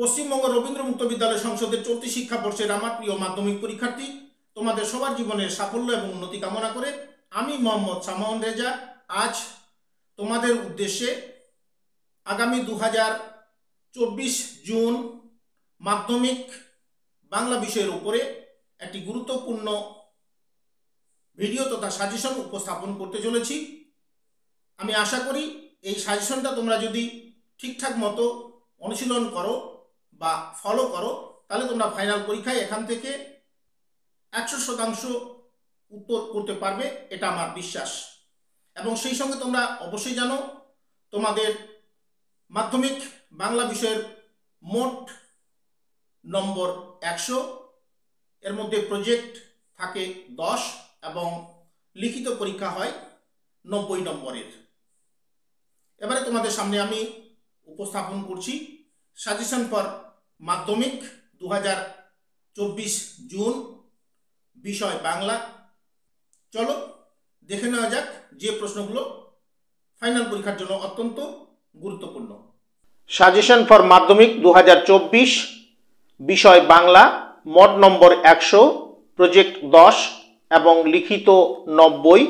পশ্চিমবঙ্গ রবীন্দ্র মুক্ত বিদ্যালয় সংসদের চলতি বর্ষের আমার প্রিয় মাধ্যমিক পরীক্ষার্থী তোমাদের সবার জীবনের সাফল্য এবং উন্নতি কামনা করে আমি মোহাম্মদ সামাউন রেজা আজ তোমাদের উদ্দেশ্যে আগামী দু চব্বিশ জুন মাধ্যমিক বাংলা বিষয়ের উপরে একটি গুরুত্বপূর্ণ ভিডিও তথা সাজেশন উপস্থাপন করতে চলেছি আমি আশা করি এই সাজেশনটা তোমরা যদি ঠিকঠাক মতো অনুশীলন করো বা ফলো করো তাহলে তোমরা ফাইনাল পরীক্ষায় এখান থেকে একশো শতাংশ উত্তর করতে পারবে এটা আমার বিশ্বাস এবং সেই সঙ্গে তোমরা অবশ্যই জানো তোমাদের মাধ্যমিক বাংলা বিষয়ের মোট নম্বর একশো এর মধ্যে প্রজেক্ট থাকে দশ এবং লিখিত পরীক্ষা হয় নব্বই নম্বরের এবারে তোমাদের সামনে আমি উপস্থাপন করছি সাজেশন ফর মাধ্যমিক দু জুন বিষয় বাংলা চলো দেখে নেওয়া যাক যে প্রশ্নগুলো ফাইনাল পরীক্ষার জন্য অত্যন্ত গুরুত্বপূর্ণ সাজেশন ফর মাধ্যমিক দু বিষয় বাংলা মড নম্বর একশো প্রজেক্ট দশ এবং লিখিত নব্বই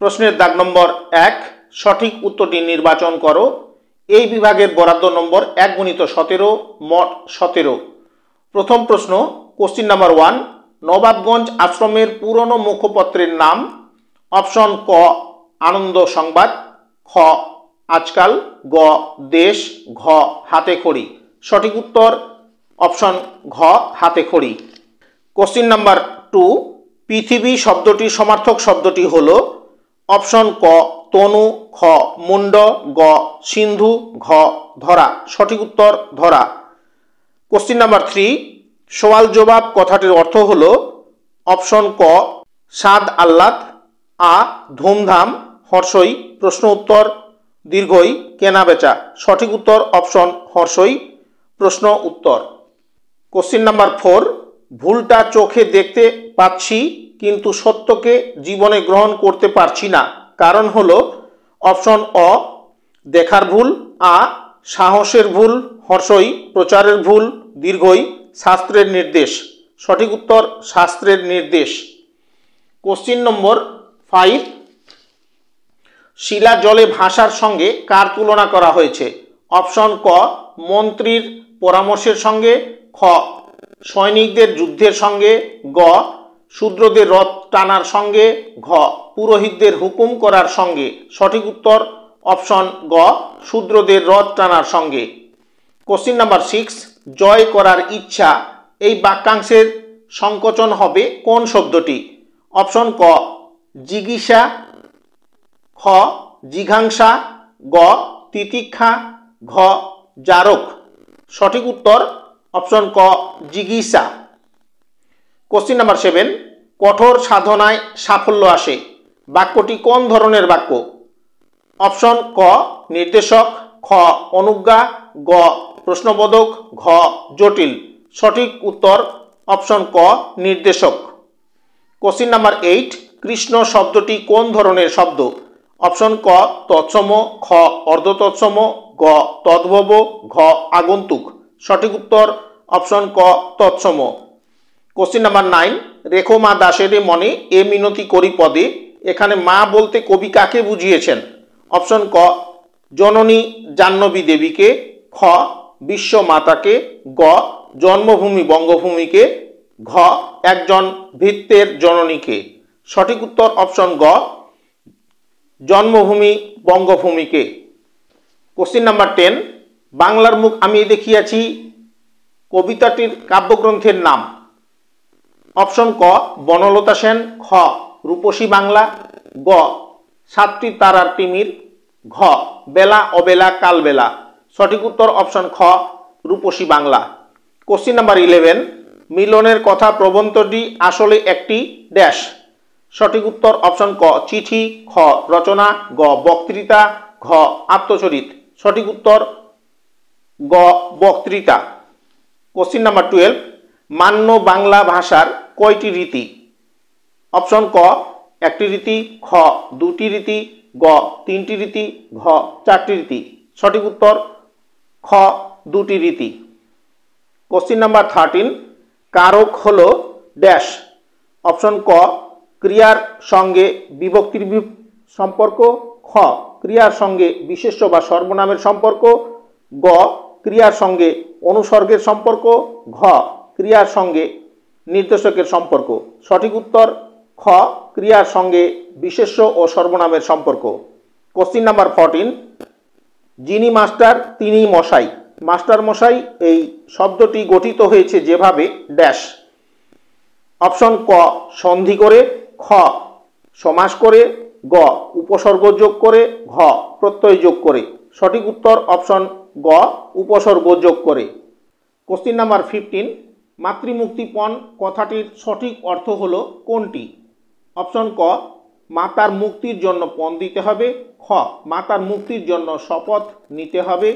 প্রশ্নের দাগ নম্বর এক সঠিক উত্তরটি নির্বাচন করো এই বিভাগের বরাদ্দ নম্বর এক গুণিত সতেরো মঠ সতেরো প্রথম প্রশ্ন কোশ্চিন নাম্বার ওয়ান নবাবগঞ্জ আশ্রমের পুরনো মুখপত্রের নাম অপশন ক আনন্দ সংবাদ খ আজকাল গ দেশ ঘ হাতে খড়ি সঠিক উত্তর অপশন ঘ হাতে খড়ি কোশ্চিন নাম্বার টু পৃথিবী শব্দটি সমার্থক শব্দটি হল অপশন ক তনু খ মুন্ড গ সিন্ধু ঘ ধরা সঠিক উত্তর ধরা কোশ্চিন নাম্বার থ্রি সোয়াল জবাব কথাটির অর্থ হল অপশন ক সাদ আহ্লাদ আ ধুমধাম হর্ষই প্রশ্ন উত্তর দীর্ঘই কেনা বেচা সঠিক উত্তর অপশন হর্ষই প্রশ্ন উত্তর কোশ্চিন নাম্বার ফোর ভুলটা চোখে দেখতে পাচ্ছি কিন্তু সত্যকে জীবনে গ্রহণ করতে পারছি না কারণ হলো অপশন অ দেখার ভুল আ সাহসের ভুল হর্ষই প্রচারের ভুল দীর্ঘই শাস্ত্রের নির্দেশ সঠিক উত্তর শাস্ত্রের নির্দেশ কোশ্চিন নম্বর ফাইভ শিলা জলে ভাষার সঙ্গে কার তুলনা করা হয়েছে অপশন ক মন্ত্রীর পরামর্শের সঙ্গে খ সৈনিকদের যুদ্ধের সঙ্গে গ শূদ্রদের রথ টানার সঙ্গে ঘ পুরোহিতদের হুকুম করার সঙ্গে সঠিক উত্তর অপশন গ শূদ্রদের রথ টানার সঙ্গে কোশ্চিন নাম্বার সিক্স জয় করার ইচ্ছা এই বাক্যাংশের সংকোচন হবে কোন শব্দটি অপশন ক জিজ্ঞাসা খ জিঘাংসা গ তিতিক্ষা ঘ জারক সঠিক উত্তর অপশন ক জিজ্ঞাসা কোশ্চিন নাম্বার সেভেন কঠোর সাধনায় সাফল্য আসে বাক্যটি কোন ধরনের বাক্য অপশন ক নির্দেশক খ অনুজ্ঞা গ প্রশ্নবোধক ঘ জটিল সঠিক উত্তর অপশন ক নির্দেশক কোশ্চিন নাম্বার এইট কৃষ্ণ শব্দটি কোন ধরনের শব্দ অপশন ক তৎসম খ অর্ধতৎসম গ তদ্ভব ঘ আগন্তুক সঠিক উত্তর অপশন ক তৎসম কোশ্চেন নাম্বার নাইন রেখো মা দাসের মনে এ মিনতি করি পদে এখানে মা বলতে কবি কাকে বুঝিয়েছেন অপশন ক জননী জাহ্নবী দেবীকে খ বিশ্ব মাতাকে গ জন্মভূমি বঙ্গভূমিকে ঘ একজন ভিত্তের জননীকে সঠিক উত্তর অপশন গ জন্মভূমি বঙ্গভূমিকে কোশ্চিন নাম্বার টেন বাংলার মুখ আমি দেখিয়াছি কবিতাটির কাব্যগ্রন্থের নাম অপশন ক বনলতা সেন খ রূপসী বাংলা গ সাতটি তারার তিমির ঘ বেলা অবেলা কালবেলা সঠিক উত্তর অপশন খ Ruposhi Bangla question number eleven মিলনের কথা প্রবন্ধটি আসলে একটি ড্যাশ সঠিক উত্তর অপশন ক চিঠি খ রচনা গ বক্তৃতা ঘ আত্মচরিত সঠিক উত্তর গ বক্তৃতা কোশ্চিন নাম্বার টুয়েলভ মান্য বাংলা ভাষার কয়টি রীতি অপশন ক একটি রীতি খ দুটি রীতি গ তিনটি রীতি ঘ চারটি রীতি সঠিক উত্তর খ দুটি রীতি কোশ্চিন নাম্বার থার্টিন কারক হল ড্যাশ অপশন ক ক্রিয়ার সঙ্গে বিভক্তির সম্পর্ক খ ক্রিয়ার সঙ্গে বিশেষ্য বা সর্বনামের সম্পর্ক গ ক্রিয়ার সঙ্গে অনুসর্গের সম্পর্ক ঘ ক্রিয়ার সঙ্গে নির্দেশকের সম্পর্ক সঠিক উত্তর খ ক্রিয়ার সঙ্গে বিশেষ্য ও সর্বনামের সম্পর্ক কোশ্চিন নাম্বার ফরটিন যিনি মাস্টার তিনি মশাই মাস্টার মশাই এই শব্দটি গঠিত হয়েছে যেভাবে ড্যাশ অপশন ক সন্ধি করে খ সমাস করে গ উপসর্গ যোগ করে ঘ প্রত্যয় যোগ করে সঠিক উত্তর অপশন গ উপসর্গ যোগ করে কোশ্চিন নাম্বার ফিফটিন মাতৃমুক্তিপণ কথাটির সঠিক অর্থ হল কোনটি অপশন ক মাতার মুক্তির জন্য পণ দিতে হবে খ মাতার মুক্তির জন্য শপথ নিতে হবে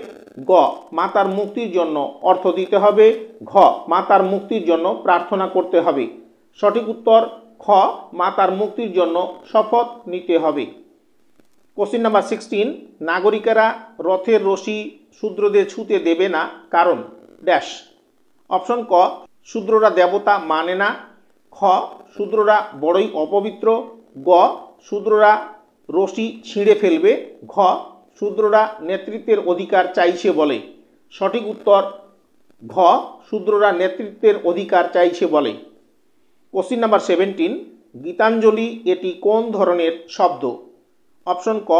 গ মাতার মুক্তির জন্য অর্থ দিতে হবে ঘ মাতার মুক্তির জন্য প্রার্থনা করতে হবে সঠিক উত্তর খ মাতার মুক্তির জন্য শপথ নিতে হবে কোশ্চিন নাম্বার সিক্সটিন নাগরিকেরা রথের রশি শূদ্রদের ছুতে দেবে না কারণ ড্যাশ অপশন ক শূদ্ররা দেবতা মানে না খ শূদ্ররা বড়ই অপবিত্র গ শূদ্ররা রশি ছিঁড়ে ফেলবে ঘ শূদ্ররা নেতৃত্বের অধিকার চাইছে বলে সঠিক উত্তর ঘ শূদ্ররা নেতৃত্বের অধিকার চাইছে বলে কোশ্চিন নাম্বার সেভেন্টিন গীতাঞ্জলি এটি কোন ধরনের শব্দ অপশন ক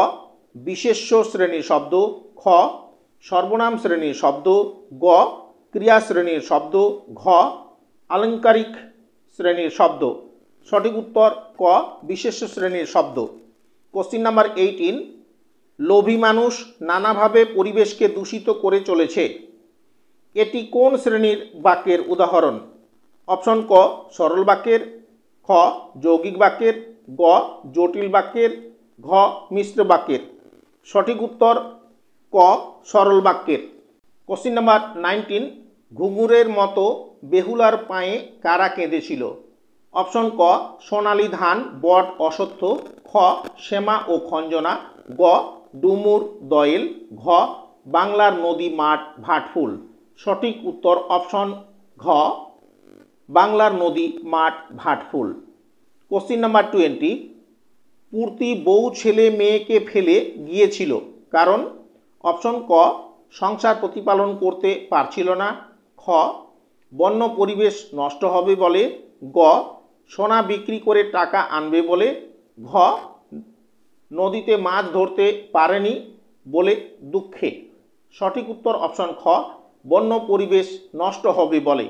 বিশেষ্য শ্রেণীর শব্দ খ সর্বনাম শ্রেণীর শব্দ গ ক্রিয়া শ্রেণীর শব্দ ঘ আলঙ্কারিক শ্রেণীর শব্দ সঠিক উত্তর ক বিশেষ শ্রেণীর শব্দ কোশ্চিন নাম্বার এইটিন লোভী মানুষ নানাভাবে পরিবেশকে দূষিত করে চলেছে এটি কোন শ্রেণীর বাক্যের উদাহরণ অপশন ক সরল বাক্যের খ যৌগিক বাক্যের গ জটিল বাক্যের ঘ মিশ্র বাক্যের সঠিক উত্তর ক সরল বাক্যের কোশ্চিন নাম্বার নাইনটিন ঘুঙুরের মতো বেহুলার পায়ে কারা কেঁদেছিল অপশন ক সোনালি ধান বট অসত্য খ শ্যামা ও খঞ্জনা গ ডুমুর দয়েল ঘ বাংলার নদী মাঠ ভাটফুল সঠিক উত্তর অপশন ঘ বাংলার নদী মাঠ ভাটফুল কোশ্চিন নাম্বার টোয়েন্টি পূর্তি বউ ছেলে মেয়েকে ফেলে গিয়েছিল কারণ অপশন ক সংসার প্রতিপালন করতে পারছিল না খ বন্য পরিবেশ নষ্ট হবে বলে গ সোনা বিক্রি করে টাকা আনবে বলে ঘ নদীতে মাছ ধরতে পারেনি বলে দুঃখে সঠিক উত্তর অপশন খ বন্য পরিবেশ নষ্ট হবে বলে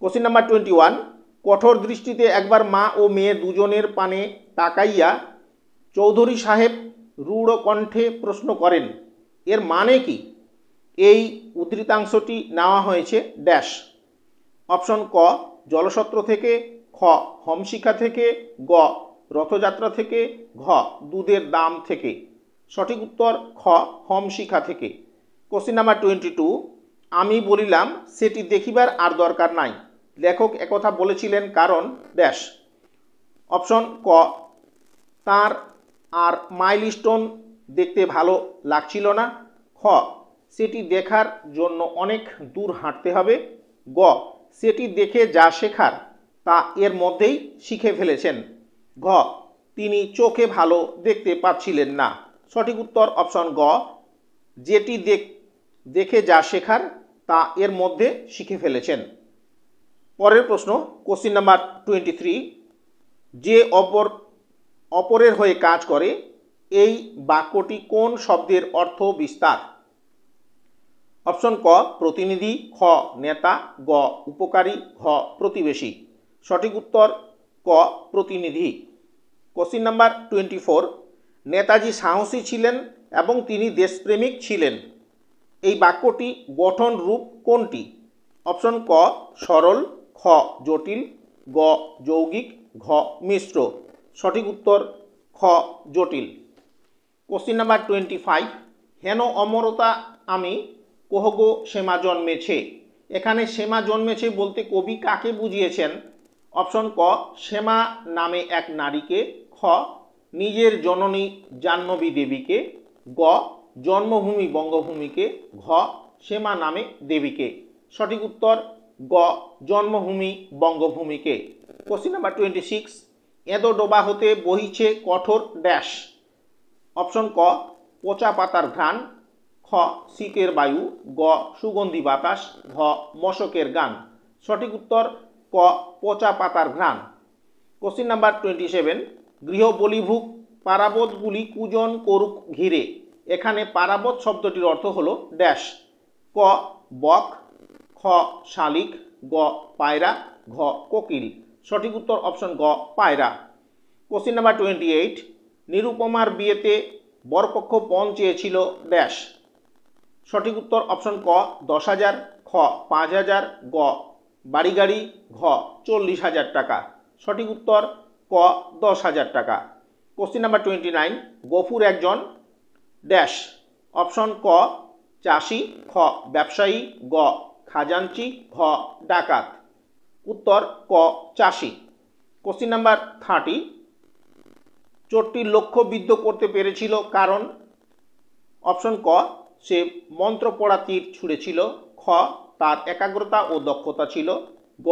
কোশ্চিন নাম্বার টোয়েন্টি ওয়ান কঠোর দৃষ্টিতে একবার মা ও মেয়ে দুজনের পানে তাকাইয়া চৌধুরী সাহেব রূঢ় কণ্ঠে প্রশ্ন করেন এর মানে কি এই উদ্ধৃতাংশটি নেওয়া হয়েছে ড্যাশ অপশন ক জলসত্র থেকে খ হমশিখা থেকে গ রথযাত্রা থেকে ঘ দুধের দাম থেকে সঠিক উত্তর খ হমশিখা থেকে কোশ্চিন নাম্বার টোয়েন্টি টু আমি বলিলাম সেটি দেখিবার আর দরকার নাই লেখক একথা বলেছিলেন কারণ ড্যাশ অপশন ক তার আর মাইলস্টোন দেখতে ভালো লাগছিল না খ সেটি দেখার জন্য অনেক দূর হাঁটতে হবে গ সেটি দেখে যা শেখার তা এর মধ্যেই শিখে ফেলেছেন ঘ তিনি চোখে ভালো দেখতে পাচ্ছিলেন না সঠিক উত্তর অপশন গ যেটি দেখে যা শেখার তা এর মধ্যে শিখে ফেলেছেন পরের প্রশ্ন কোশ্চিন নাম্বার টোয়েন্টি থ্রি যে অপর অপরের হয়ে কাজ করে এই বাক্যটি কোন শব্দের অর্থ বিস্তার অপশন ক প্রতিনিধি খ নেতা গ উপকারী ঘ প্রতিবেশী সঠিক উত্তর ক প্রতিনিধি question number twenty four Netaji সাহসী ছিলেন এবং তিনি দেশপ্রেমিক ছিলেন এই বাক্যটি গঠন রূপ কোনটি অপশন ক সরল খ জটিল গ যৌগিক ঘ মিশ্র সঠিক উত্তর খ জটিল কোশ্চিন নাম্বার টোয়েন্টি ফাইভ হেন অমরতা আমি কোহগো সেমা জন্মেছে এখানে সেমা জন্মেছে বলতে কবি কাকে বুঝিয়েছেন অপশন ক সেমা নামে এক নারীকে খ নিজের জননী জাহ্নবী দেবীকে গ জন্মভূমি বঙ্গভূমিকে ঘ সেমা নামে দেবীকে সঠিক উত্তর গ জন্মভূমি বঙ্গভূমিকে কোশ্চিন নাম্বার টোয়েন্টি সিক্স এঁদো ডোবা হতে বহিছে কঠোর ড্যাশ অপশন ক পচা পাতার ঘ্রাণ শীতের বায়ু গ সুগন্ধি বাতাস ঘ মশকের গান সঠিক উত্তর ক পচা পাতার ঘ্রাণ কোশ্চিন নাম্বার টোয়েন্টি সেভেন গৃহবলিভুক পারাবতগুলি কুজন করুক ঘিরে এখানে পারাবত শব্দটির অর্থ হল ড্যাশ ক বক খ শালিক গ পায়রা ঘ কোকিল সঠিক উত্তর অপশন গ পায়রা কোশ্চিন নাম্বার টোয়েন্টি এইট নিরুপমার বিয়েতে বরপক্ষ পণ চেয়েছিল ড্যাশ সঠিক উত্তর অপশন ক দশ হাজার খ পাঁচ হাজার গ বাড়ি গাড়ি ঘ চল্লিশ হাজার টাকা সঠিক উত্তর ক দশ হাজার টাকা question number twenty nine Gafur একজন ড্যাশ অপশন ক চাষি খ ব্যবসায়ী গ খাজাঞ্চি ঘ ডাকাত উত্তর ক চাষি কোশ্চিন নাম্বার থার্টি লক্ষ্য বিদ্ধ করতে পেরেছিল কারণ অপশন ক সে মন্ত্র পড়া তীর ছুঁড়েছিল খ তার একাগ্রতা ও দক্ষতা ছিল গ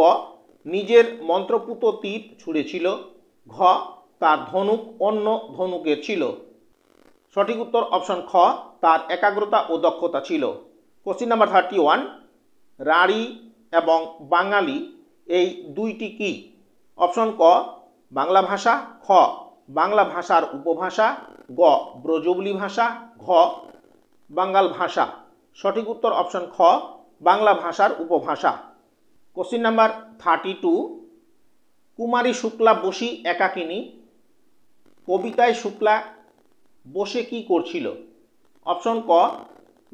নিজের মন্ত্রপুত তীর ছুঁড়েছিল ঘ তার ধনুক অন্য ধনুকের ছিল সঠিক উত্তর অপশন খ তার একাগ্রতা ও দক্ষতা ছিল কোশ্চিন নাম্বার থার্টি ওয়ান রাড়ি এবং বাঙালি এই দুইটি কি অপশন ক বাংলা ভাষা খ বাংলা ভাষার উপভাষা গ ব্রজবলি ভাষা ঘ বাঙ্গাল ভাষা সঠিক উত্তর অপশন খ বাংলা ভাষার উপভাষা কোশ্চিন নাম্বার থার্টি টু কুমারী শুক্লা বসি একাকিনী কবিতায় শুক্লা বসে কি করছিল অপশন ক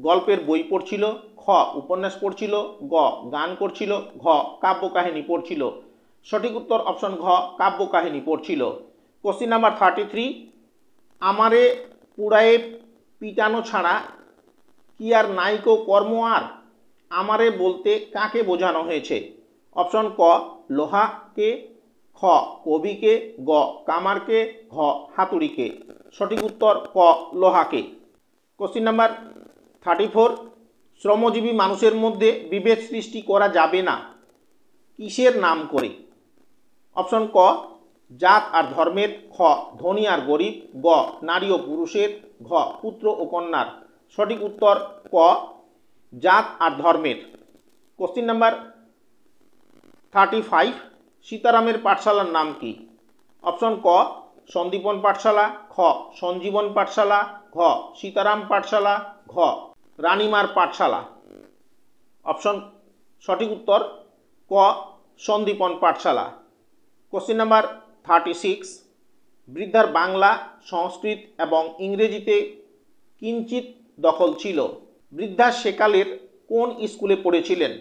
গল্পের বই পড়ছিল খ উপন্যাস পড়ছিল গ গান করছিল ঘ কাব্য কাহিনী পড়ছিল সঠিক উত্তর অপশন ঘ কাব্য কাহিনী পড়ছিল কোশ্চিন নাম্বার থার্টি থ্রি আমারে পুড়ায়ে পিটানো ছাড়া কি আর নাইকো কর্ম আর আমারে বলতে কাকে বোঝানো হয়েছে অপশন ক লোহাকে খ কবিকে গ কামারকে ঘ হাতুড়িকে সঠিক উত্তর ক লোহাকে কোশ্চিন নাম্বার থার্টি ফোর শ্রমজীবী মানুষের মধ্যে বিভেদ সৃষ্টি করা যাবে না কিসের নাম করে অপশন ক জাত আর ধর্মের খ ধনী আর গরিব গ নারী ও পুরুষের ঘ পুত্র ও কন্যার সঠিক উত্তর ক জাত আর ধর্মের কোশ্চিন নাম্বার থার্টি ফাইভ সীতারামের পাঠশালার নাম কি অপশন ক সন্দীপন পাঠশালা খ সঞ্জীবন পাঠশালা ঘ সীতারাম পাঠশালা ঘ রানীমার পাঠশালা অপশন সঠিক উত্তর ক সন্দীপন পাঠশালা কোশ্চিন নাম্বার থার্টি সিক্স বৃদ্ধার বাংলা সংস্কৃত এবং ইংরেজিতে কিঞ্চিত দখল ছিল বৃদ্ধা সেকালের কোন স্কুলে পড়েছিলেন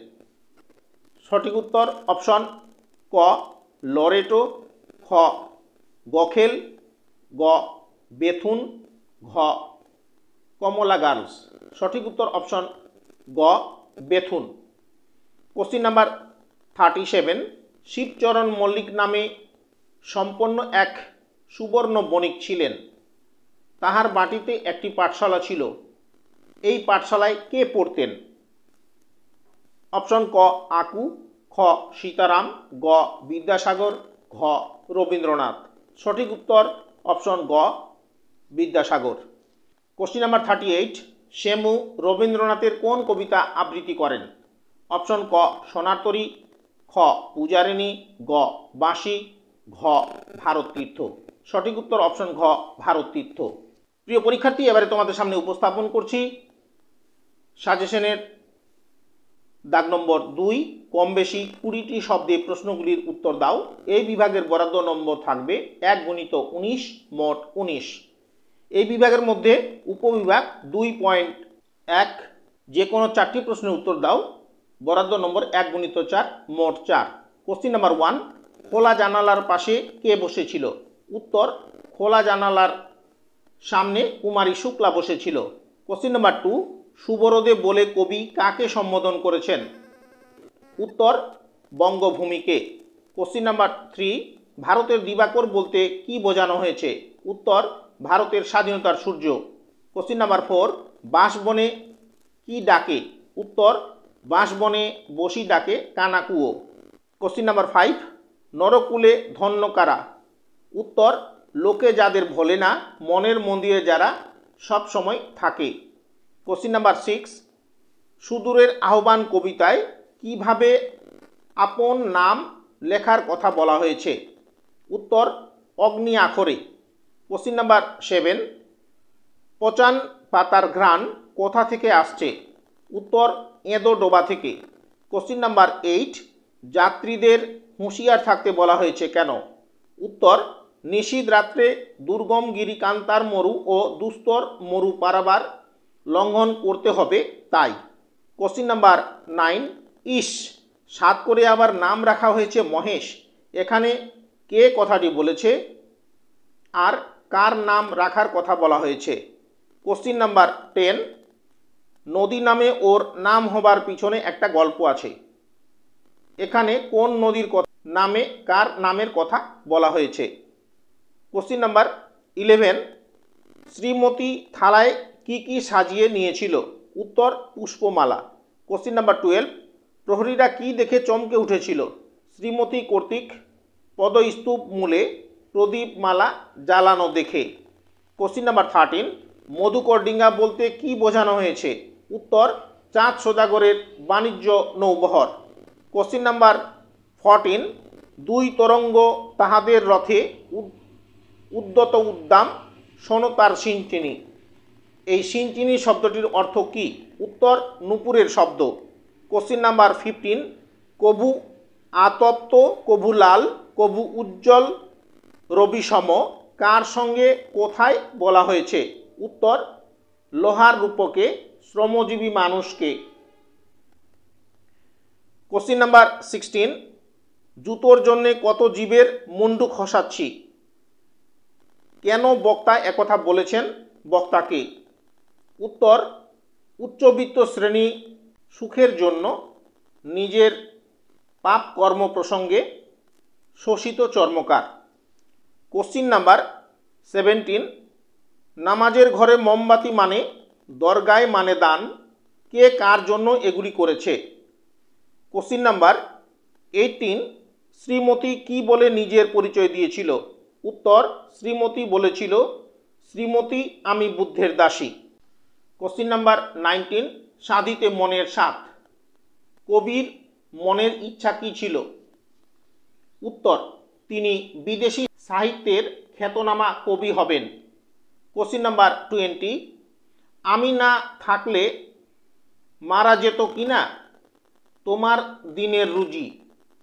সঠিক উত্তর অপশন ক লরেটো খ গখেল গ বেথুন ঘ কমলা গার্লস সঠিক উত্তর অপশন গ Bethune question number thirty seven Shibcharan Mallick নামে সম্পন্ন এক সুবর্ণ বণিক ছিলেন তাহার বাটিতে একটি পাঠশালা ছিল এই পাঠশালায় কে পড়তেন অপশন ক আকু খ সীতারাম গ বিদ্যাসাগর ঘ রবীন্দ্রনাথ সঠিক উত্তর অপশন গ Vidyasagar question number thirty eight শ্যামু রবীন্দ্রনাথের কোন কবিতা আবৃত্তি করেন অপশন ক সোনারতরী খ পূজারিণী গ বাঁশি ঘ ভারত তীর্থ সঠিক উত্তর অপশন ঘ ভারত তীর্থ প্রিয় পরীক্ষার্থী এবারে তোমাদের সামনে উপস্থাপন করছি সাজেশনের দাগ নম্বর দুই কম বেশি কুড়িটি শব্দে প্রশ্নগুলির উত্তর দাও এই বিভাগের বরাদ্দ নম্বর থাকবে এক গণিত উনিশ মোট উনিশ এই বিভাগের মধ্যে উপবিভাগ দুই পয়েন্ট এক যে কোনো চারটি প্রশ্নের উত্তর দাও বরাদ্দ নম্বর এক গণিত চার মোট চার কোশ্চিন নাম্বার ওয়ান খোলা জানালার পাশে কে বসেছিল উত্তর খোলা জানালার সামনে কুমারী শুক্লা বসেছিল কোশ্চিন নাম্বার টু সুবরদে বলে কবি কাকে সম্বোধন করেছেন উত্তর বঙ্গভূমিকে কোশ্চিন নাম্বার থ্রি ভারতের দিবাকর বলতে কি বোঝানো হয়েছে উত্তর ভারতের স্বাধীনতার সূর্য কোশ্চিন নাম্বার ফোর বাঁশবনে কি ডাকে উত্তর বাঁশবনে বসি ডাকে কানাকুয়ো কোশ্চিন নাম্বার ফাইভ নরকুলে ধন্যকারা উত্তর লোকে যাদের ভোলে না মনের মন্দিরে যারা সব সময় থাকে কোশ্চিন নাম্বার সিক্স সুদূরের আহ্বান কবিতায় কিভাবে আপন নাম লেখার কথা বলা হয়েছে উত্তর অগ্নি আখরে কোশ্চিন নাম্বার সেভেন পচান পাতার ঘ্রাণ কোথা থেকে আসছে উত্তর এঁদো ডোবা থেকে কোশ্চিন নাম্বার এইট যাত্রীদের হুঁশিয়ার থাকতে বলা হয়েছে কেন উত্তর নিশীদ রাত্রে দুর্গম গিরিকান্তার মরু ও দুস্তর মরু পারাবার লঙ্ঘন করতে হবে তাই কোশ্চিন নাম্বার নাইন ইস সাত করে আবার নাম রাখা হয়েছে মহেশ এখানে কে কথাটি বলেছে আর কার নাম রাখার কথা বলা হয়েছে কোশ্চিন নাম্বার টেন নদী নামে ওর নাম হবার পিছনে একটা গল্প আছে এখানে কোন নদীর নামে কার নামের কথা বলা হয়েছে কোশ্চিন নাম্বার ইলেভেন শ্রীমতী থালায় কি কি সাজিয়ে নিয়েছিল উত্তর পুষ্পমালা কোশ্চিন নাম্বার টুয়েলভ প্রহরীরা কি দেখে চমকে উঠেছিল শ্রীমতী কর্তৃক পদস্তূপ মূলে প্রদীপ মালা জ্বালানো দেখে কোশ্চিন নাম্বার থার্টিন মধুকর ডিঙ্গা বলতে কি বোঝানো হয়েছে উত্তর চাঁদ সোজাগরের বাণিজ্য নৌবহর কোশ্চিন নাম্বার ফর্টিন দুই তরঙ্গ তাহাদের রথে উদ্যত উদ্দাম সনতার সিঞ্চিনী এই সিনচিনি শব্দটির অর্থ কি উত্তর নুপুরের শব্দ কোশ্চিন নাম্বার ফিফটিন কবু আতপ্ত কবু লাল কবু উজ্জ্বল রবিসম কার সঙ্গে কোথায় বলা হয়েছে উত্তর লোহার রূপকে শ্রমজীবী মানুষকে কোশ্চিন নাম্বার সিক্সটিন জুতোর জন্যে কত জীবের মুন্ডু খসাচ্ছি কেন বক্তা একথা বলেছেন বক্তাকে উত্তর উচ্চবিত্ত শ্রেণী সুখের জন্য নিজের পাপ কর্ম প্রসঙ্গে শোষিত চর্মকার কোশ্চিন নাম্বার সেভেন্টিন নামাজের ঘরে মোমবাতি মানে দরগায় মানে দান কে কার জন্য এগুলি করেছে কোশ্চিন নাম্বার এইটিন শ্রীমতী কি বলে নিজের পরিচয় দিয়েছিল উত্তর শ্রীমতী বলেছিল শ্রীমতী আমি বুদ্ধের দাসী কোশ্চিন নাম্বার নাইনটিন সাধিতে মনের সাত কবির মনের ইচ্ছা কি ছিল উত্তর তিনি বিদেশি সাহিত্যের খ্যাতনামা কবি হবেন কোশ্চিন নাম্বার টোয়েন্টি আমি না থাকলে মারা যেত কি না তোমার দিনের রুজি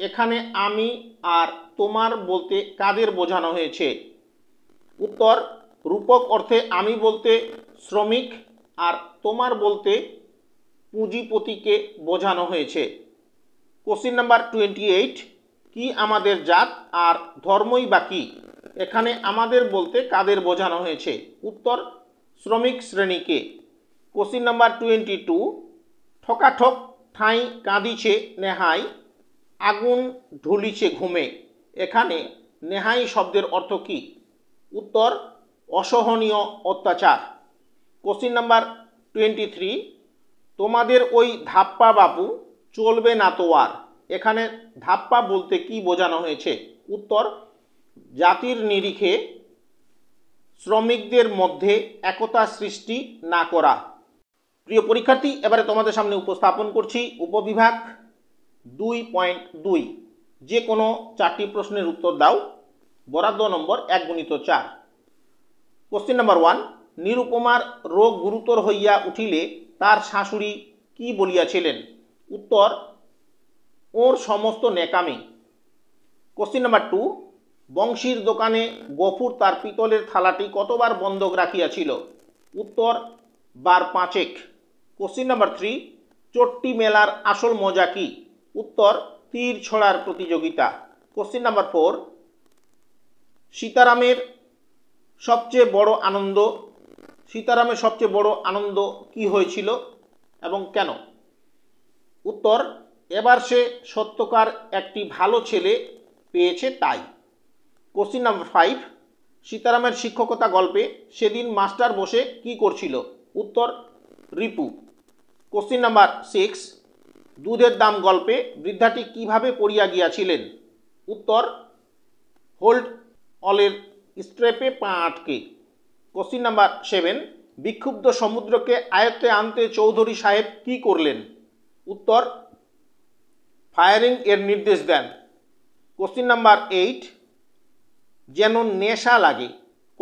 এখানে আমি আর তোমার বলতে কাদের বোঝানো হয়েছে উত্তর রূপক অর্থে আমি বলতে শ্রমিক আর তোমার বলতে পুঁজিপতিকে বোঝানো হয়েছে কোশ্চিন নাম্বার টোয়েন্টি এইট কি আমাদের জাত আর ধর্মই বাকি এখানে আমাদের বলতে কাদের বোঝানো হয়েছে উত্তর শ্রমিক শ্রেণীকে কোশ্চিন নাম্বার টোয়েন্টি টু ঠকাঠক ঠাঁই কাঁদিছে নেহাই আগুন ঢুলিছে ঘুমে এখানে নেহাই শব্দের অর্থ কী উত্তর অসহনীয় অত্যাচার কোশ্চিন নাম্বার টোয়েন্টি থ্রি তোমাদের ওই ধাপ্পা বাবু চলবে না তো আর এখানে ধাপ্পা বলতে কি বোঝানো হয়েছে উত্তর জাতির নিরিখে শ্রমিকদের মধ্যে একতা সৃষ্টি না করা প্রিয় পরীক্ষার্থী এবারে তোমাদের সামনে উপস্থাপন করছি উপবিভাগ দুই পয়েন্ট দুই যে কোনো চারটি প্রশ্নের উত্তর দাও বরাদ্দ নম্বর এক গুণিত চার কোশ্চিন নাম্বার ওয়ান নিরুপমার রোগ গুরুতর হইয়া উঠিলে তার শাশুড়ি কি বলিয়াছিলেন উত্তর ওর সমস্ত নেকামি কোশ্চিন নাম্বার টু বংশীর দোকানে গফুর তার পিতলের থালাটি কতবার বন্ধক রাখিয়াছিল উত্তর বার পাঁচেক কোশ্চিন নাম্বার থ্রি চট্টি মেলার আসল মজা কি উত্তর তীর ছড়ার প্রতিযোগিতা কোশ্চিন নাম্বার ফোর সীতারামের সবচেয়ে বড় আনন্দ সীতারামের সবচেয়ে বড় আনন্দ কি হয়েছিল এবং কেন উত্তর এবার সে সত্যকার একটি ভালো ছেলে পেয়েছে তাই কোশ্চিন নাম্বার ফাইভ সীতারামের শিক্ষকতা গল্পে সেদিন মাস্টার বসে কি করছিল উত্তর রিপু কোশ্চিন নাম্বার সিক্স দুধের দাম গল্পে বৃদ্ধাটি কিভাবে পড়িয়া গিয়াছিলেন উত্তর হোল্ড অলের স্ট্রেপে পা আটকে কোশ্চিন নাম্বার সেভেন বিক্ষুব্ধ সমুদ্রকে আয়ত্তে আনতে চৌধুরী সাহেব কি করলেন উত্তর ফায়ারিং এর নির্দেশ দেন কোশ্চিন নাম্বার এইট যেন নেশা লাগে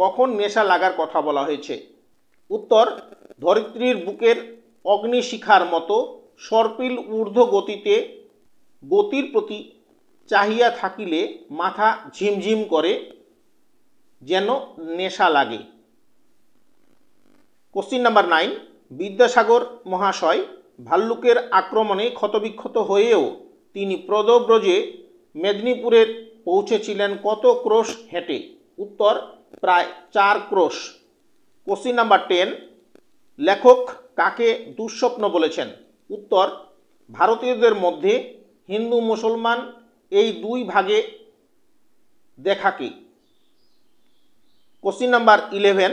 কখন নেশা লাগার কথা বলা হয়েছে উত্তর ধরিত্রীর বুকের অগ্নিশিখার মতো সর্পিল ঊর্ধ্ব গতিতে গতির প্রতি চাহিয়া থাকিলে মাথা ঝিমঝিম করে যেন নেশা লাগে কোশ্চিন নাম্বার নাইন বিদ্যাসাগর মহাশয় ভাল্লুকের আক্রমণে ক্ষতবিক্ষত হয়েও তিনি প্রদব্রজে মেদিনীপুরের পৌঁছেছিলেন কত ক্রোশ হেঁটে উত্তর প্রায় চার ক্রোশ কোশ্চিন নাম্বার টেন লেখক কাকে দুঃস্বপ্ন বলেছেন উত্তর ভারতীয়দের মধ্যে হিন্দু মুসলমান এই দুই ভাগে দেখাকে কোশ্চিন নাম্বার ইলেভেন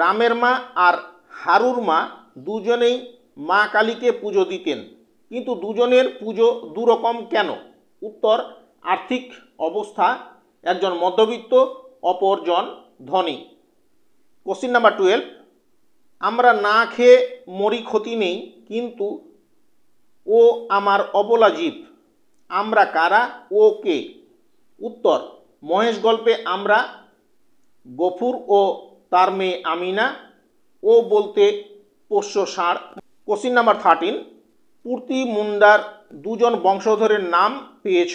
রামের মা আর হারুর মা দুজনেই মা কালীকে পুজো দিতেন কিন্তু দুজনের পুজো দুরকম কেন উত্তর আর্থিক অবস্থা একজন মধ্যবিত্ত অপরজন ধনী কোশ্চিন নাম্বার টুয়েলভ আমরা না খেয়ে মরি ক্ষতি নেই কিন্তু ও আমার অবলা জীব আমরা কারা ও কে উত্তর মহেশ গল্পে আমরা গফুর ও তার মেয়ে আমিনা ও বলতে পোষ্য ষাঁড় কোশ্চিন নাম্বার থার্টিন পূর্তি মুন্ডার দুজন বংশধরের নাম পেয়েছ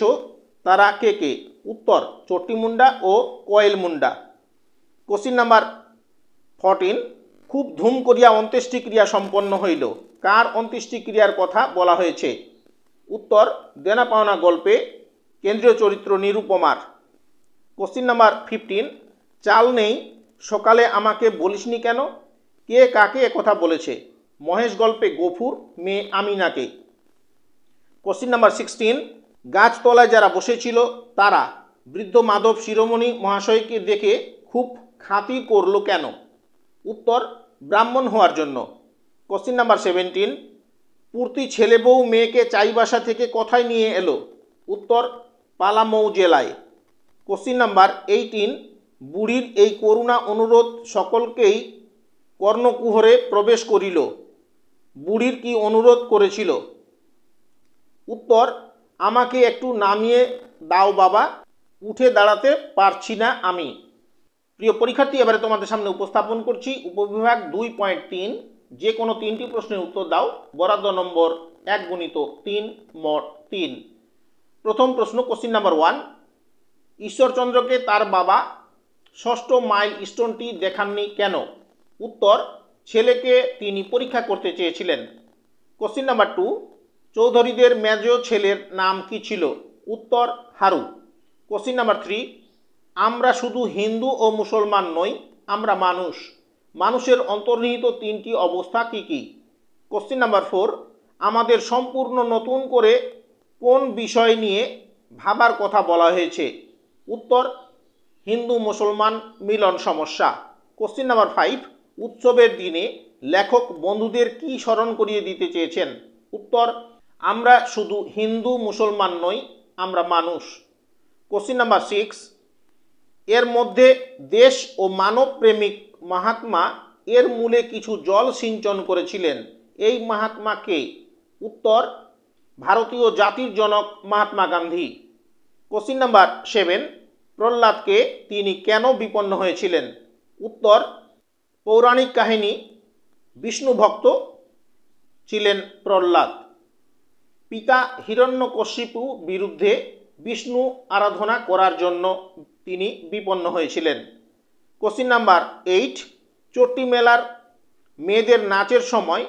তারা কে কে উত্তর চট্টি মুন্ডা ও Koyel Munda question number fourteen খুব ধুম করিয়া অন্ত্যেষ্টিক্রিয়া সম্পন্ন হইল কার অন্ত্যেষ্টিক্রিয়ার কথা বলা হয়েছে উত্তর দেনা পাওনা গল্পে কেন্দ্রীয় চরিত্র নিরুপমার কোশ্চিন নাম্বার ফিফটিন চাল নেই সকালে আমাকে বলিসনি কেন কে কাকে কথা বলেছে মহেশ গল্পে গফুর মেয়ে আমিনাকে কোশ্চিন নাম্বার সিক্সটিন গাছতলায় যারা বসেছিল তারা বৃদ্ধ মাধব শিরোমণি মহাশয়কে দেখে খুব খাতি করল কেন উত্তর ব্রাহ্মণ হওয়ার জন্য কোশ্চিন নাম্বার সেভেন্টিন পূর্তি ছেলে বউ মেয়েকে চাইবাসা থেকে কথায় নিয়ে এলো উত্তর পালামৌ জেলায় কোশ্চিন নাম্বার এইটিন বুড়ির এই করুণা অনুরোধ সকলকেই কর্ণকুহরে প্রবেশ করিল বুড়ির কি অনুরোধ করেছিল উত্তর আমাকে একটু নামিয়ে দাও বাবা উঠে দাঁড়াতে পারছি না আমি প্রিয় পরীক্ষার্থী এবারে তোমাদের সামনে উপস্থাপন করছি উপবিভাগ দুই পয়েন্ট তিন যে কোনো তিনটি প্রশ্নের উত্তর দাও বরাদ্দ নম্বর এক গুণিত তিন মোট তিন প্রথম প্রশ্ন কোশ্চিন নাম্বার ওয়ান ঈশ্বরচন্দ্রকে তার বাবা ষষ্ঠ মাইল স্টোনটি দেখাননি কেন উত্তর ছেলেকে তিনি পরীক্ষা করতে চেয়েছিলেন কোশ্চিন নাম্বার টু চৌধুরীদের মেজ ছেলের নাম কি ছিল উত্তর হারু কোশ্চিন নাম্বার থ্রি আমরা শুধু হিন্দু ও মুসলমান নই আমরা মানুষ মানুষের অন্তর্নিহিত তিনটি অবস্থা কি কি কোশ্চিন নাম্বার ফোর আমাদের সম্পূর্ণ নতুন করে কোন বিষয় নিয়ে ভাবার কথা বলা হয়েছে উত্তর হিন্দু মুসলমান মিলন সমস্যা কোশ্চিন নাম্বার ফাইভ উৎসবের দিনে লেখক বন্ধুদের কি স্মরণ করিয়ে দিতে চেয়েছেন উত্তর আমরা শুধু হিন্দু মুসলমান নই আমরা মানুষ কোশ্চিন নাম্বার সিক্স এর মধ্যে দেশ ও মানবপ্রেমিক মহাত্মা এর মূলে কিছু জল সিঞ্চন করেছিলেন এই মহাত্মাকে উত্তর ভারতীয় জাতির জনক Mahatma Gandhi question number seven প্রহ্লাদকে তিনি কেন বিপন্ন হয়েছিলেন উত্তর পৌরাণিক কাহিনী বিষ্ণু ভক্ত ছিলেন প্রহ্লাদ পিতা হিরণ্যকশিপু বিরুদ্ধে বিষ্ণু আরাধনা করার জন্য তিনি বিপন্ন হয়েছিলেন কোশ্চিন নাম্বার এইট চটি মেলার মেয়েদের নাচের সময়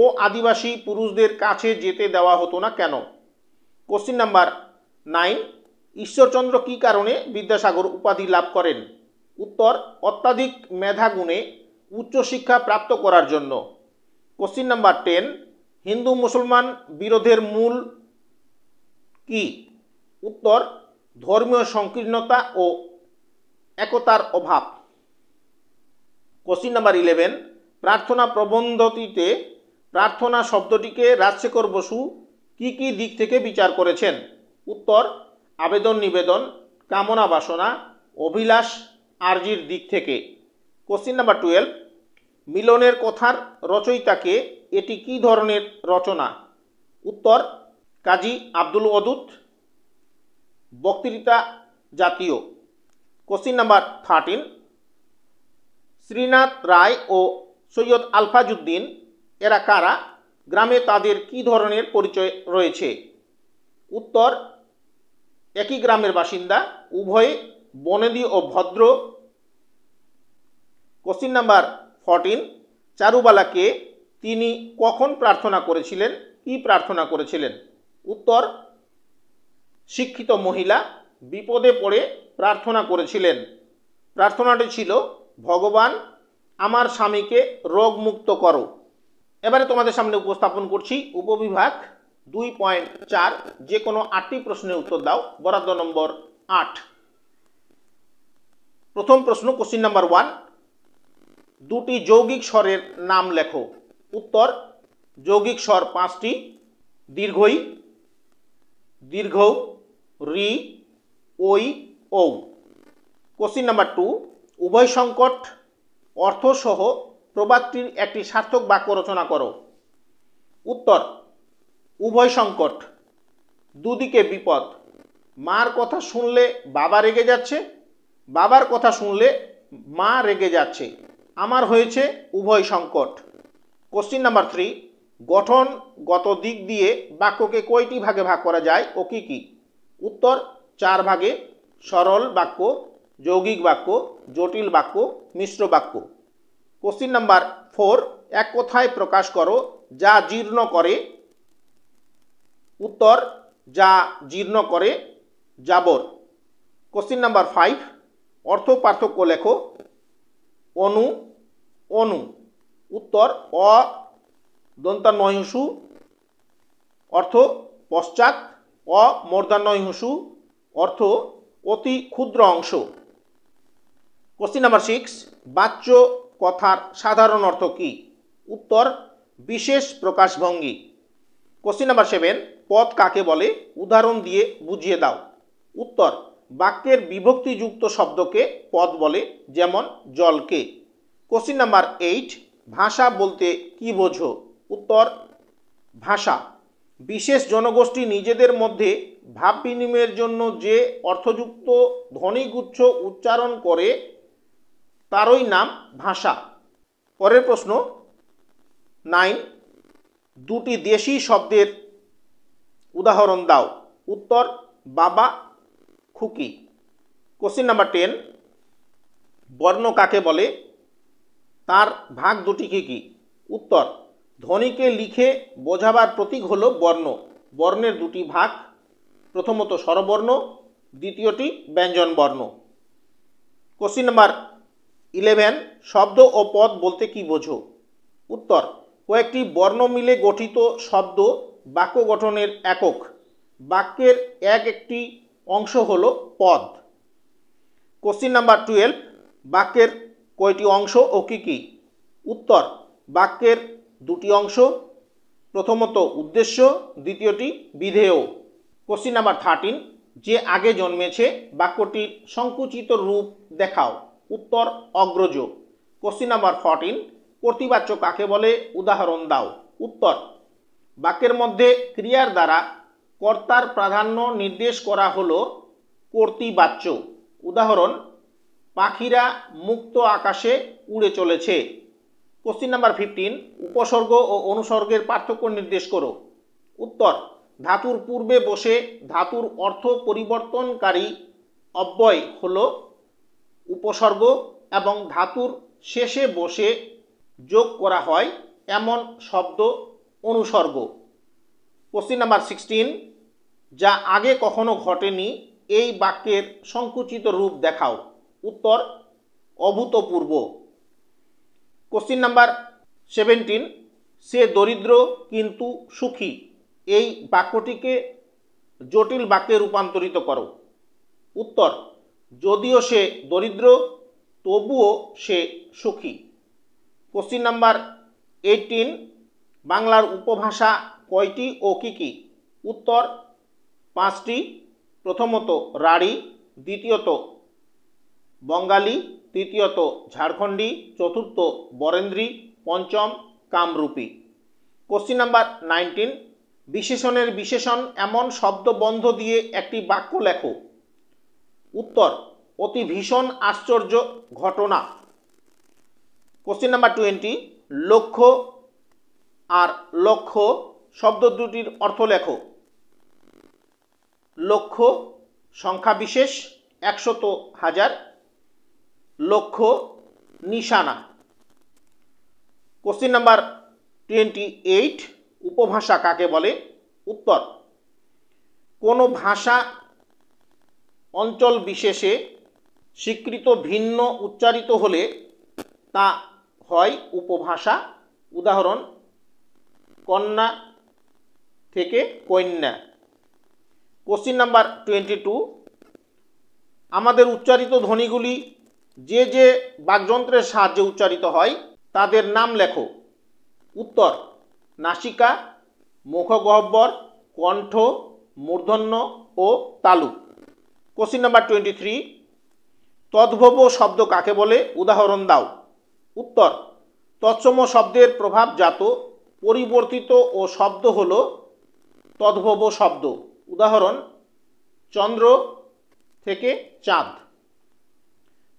ও আদিবাসী পুরুষদের কাছে যেতে দেওয়া হতো না কেন কোশ্চিন নাম্বার নাইন ঈশ্বরচন্দ্র কি কারণে বিদ্যাসাগর উপাধি লাভ করেন উত্তর অত্যাধিক মেধাগুণে উচ্চশিক্ষা প্রাপ্ত করার জন্য কোশ্চিন নাম্বার টেন হিন্দু মুসলমান বিরোধের মূল কি উত্তর ধর্মীয় সংকীর্ণতা ও একতার অভাব কোশ্চিন নাম্বার ইলেভেন প্রার্থনা প্রবন্ধটিতে প্রার্থনা শব্দটিকে রাজশেখর বসু কি কি দিক থেকে বিচার করেছেন উত্তর আবেদন নিবেদন কামনা বাসনা অভিলাষ আর্জির দিক থেকে কোশ্চিন নাম্বার টুয়েলভ মিলনের কথার রচয়িতাকে এটি কি ধরনের রচনা উত্তর কাজী আব্দুল অদুত বক্তৃতা জাতীয় question number thirteen Srinath Roy ও সৈয়দ আলফাজুদ্দিন এরা কারা গ্রামে তাদের কি ধরনের পরিচয় রয়েছে উত্তর একই গ্রামের বাসিন্দা উভয় বনেদি ও ভদ্র কোশ্চিন নাম্বার ফরটিন চারুবালাকে তিনি কখন প্রার্থনা করেছিলেন কি প্রার্থনা করেছিলেন উত্তর শিক্ষিত মহিলা বিপদে পড়ে প্রার্থনা করেছিলেন প্রার্থনাটি ছিল ভগবান আমার স্বামীকে রোগমুক্ত করো এবারে তোমাদের সামনে উপস্থাপন করছি উপবিভাগ দুই পয়েন্ট চার যে কোনো আটটি প্রশ্নের উত্তর দাও বরাদ্দ নম্বর আট প্রথম প্রশ্ন কোশ্চিন নাম্বার ওয়ান দুটি যৌগিক স্বরের নাম লেখো উত্তর যৌগিক স্বর পাঁচটি দীর্ঘই দীর্ঘ রি ওই ও কোশ্চিন নাম্বার টু উভয় সংকট অর্থসহ প্রবাদটির একটি সার্থক বাক্য রচনা করো উত্তর উভয় সংকট দুদিকে বিপদ মার কথা শুনলে বাবা রেগে যাচ্ছে বাবার কথা শুনলে মা রেগে যাচ্ছে আমার হয়েছে উভয় সংকট কোশ্চিন নাম্বার থ্রি গঠনগত দিক দিয়ে বাক্যকে কয়টি ভাগে ভাগ করা যায় ও কী কী উত্তর চার ভাগে সরল বাক্য যৌগিক বাক্য জটিল বাক্য মিশ্র বাক্য কোশ্চিন নাম্বার ফোর এক কথায় প্রকাশ করো যা জীর্ণ করে উত্তর যা জীর্ণ করে যাবর কোশ্চিন নাম্বার ফাইভ অর্থ পার্থক্য লেখো অনু অনু উত্তর অ দন্তান্নয়সু অর্থ পশ্চাৎ অমর্দান্নয়সু অর্থ অতি ক্ষুদ্র অংশ কোশ্চিন নাম্বার সিক্স বাচ্য কথার সাধারণ অর্থ কী উত্তর বিশেষ প্রকাশভঙ্গি কোশ্চিন নাম্বার সেভেন পদ কাকে বলে উদাহরণ দিয়ে বুঝিয়ে দাও উত্তর বাক্যের বিভক্তিযুক্ত শব্দকে পদ বলে যেমন জলকে কোশ্চিন নাম্বার এইট ভাষা বলতে কি বোঝো উত্তর ভাষা বিশেষ জনগোষ্ঠী নিজেদের মধ্যে ভাব বিনিময়ের জন্য যে অর্থযুক্ত ধ্বনিগুচ্ছ উচ্চারণ করে তারই নাম ভাষা পরের প্রশ্ন নাইন দুটি দেশি শব্দের উদাহরণ দাও উত্তর বাবা খুকি কোশ্চিন নাম্বার টেন বর্ণ কাকে বলে তার ভাগ দুটি কী কী উত্তর ধ্বনিকে লিখে বোঝাবার প্রতীক হল বর্ণ বর্ণের দুটি ভাগ প্রথমত স্বরবর্ণ দ্বিতীয়টি ব্যঞ্জন বর্ণ কোশ্চিন নাম্বার ইলেভেন শব্দ ও পদ বলতে কি বোঝো উত্তর কয়েকটি বর্ণ মিলে গঠিত শব্দ বাক্য গঠনের একক বাক্যের এক একটি অংশ হল পদ কোশ্চিন নাম্বার টুয়েলভ বাক্যের কয়টি অংশ ও কী কী উত্তর বাক্যের দুটি অংশ প্রথমত উদ্দেশ্য দ্বিতীয়টি বিধেয় কোশ্চিন নাম্বার থার্টিন যে আগে জন্মেছে বাক্যটির সংকুচিত রূপ দেখাও উত্তর অগ্রজ কোশ্চিন নাম্বার ফর্টিন প্রতিবাচ্য কাকে বলে উদাহরণ দাও উত্তর বাক্যের মধ্যে ক্রিয়ার দ্বারা কর্তার প্রাধান্য নির্দেশ করা হলো কর্তৃবাচ্য উদাহরণ পাখিরা মুক্ত আকাশে উড়ে চলেছে কোশ্চিন নাম্বার ফিফটিন উপসর্গ ও অনুসর্গের পার্থক্য নির্দেশ করো উত্তর ধাতুর পূর্বে বসে ধাতুর অর্থ পরিবর্তনকারী অব্যয় হল উপসর্গ এবং ধাতুর শেষে বসে যোগ করা হয় এমন শব্দ অনুসর্গ কোশ্চিন নাম্বার সিক্সটিন যা আগে কখনো ঘটেনি এই বাক্যের সংকুচিত রূপ দেখাও উত্তর অভূতপূর্ব কোশ্চিন নাম্বার সেভেন্টিন সে দরিদ্র কিন্তু সুখী এই বাক্যটিকে জটিল বাক্যে রূপান্তরিত করো উত্তর যদিও সে দরিদ্র তবুও সে সুখী কোশ্চিন নাম্বার এইটিন বাংলার উপভাষা কয়টি ও কী কী উত্তর পাঁচটি প্রথমত রাঢ়ী দ্বিতীয়ত বঙ্গালী তৃতীয়ত ঝাড়খণ্ডী চতুর্থ বরেন্দ্রী পঞ্চম কামরূপী কোশ্চিন নাম্বার নাইনটিন বিশেষণের বিশেষণ এমন শব্দ বন্ধ দিয়ে একটি বাক্য লেখো উত্তর অতি ভীষণ আশ্চর্য ঘটনা কোশ্চেন নাম্বার টোয়েন্টি লক্ষ্য আর লক্ষ্য শব্দ দুটির অর্থ লেখো লক্ষ্য সংখ্যা বিশেষ একশত হাজার লক্ষ্য নিশানা কোশ্চিন নাম্বার টোয়েন্টি এইট উপভাষা কাকে বলে উত্তর কোনো ভাষা অঞ্চল বিশেষে স্বীকৃত ভিন্ন উচ্চারিত হলে তা হয় উপভাষা উদাহরণ কন্যা থেকে কন্যা কোশ্চিন নাম্বার টোয়েন্টি টু আমাদের উচ্চারিত ধ্বনিগুলি যে যে বাকযন্ত্রের সাহায্যে উচ্চারিত হয় তাদের নাম লেখো উত্তর নাসিকা মুখগহ্বর কণ্ঠ মূর্ধন্য ও তালু কোশ্চিন নাম্বার টোয়েন্টি থ্রি তদ্ভব শব্দ কাকে বলে উদাহরণ দাও উত্তর তৎসম শব্দের প্রভাবজাত পরিবর্তিত ও শব্দ হল তদ্ভব শব্দ উদাহরণ চন্দ্র থেকে চাঁদ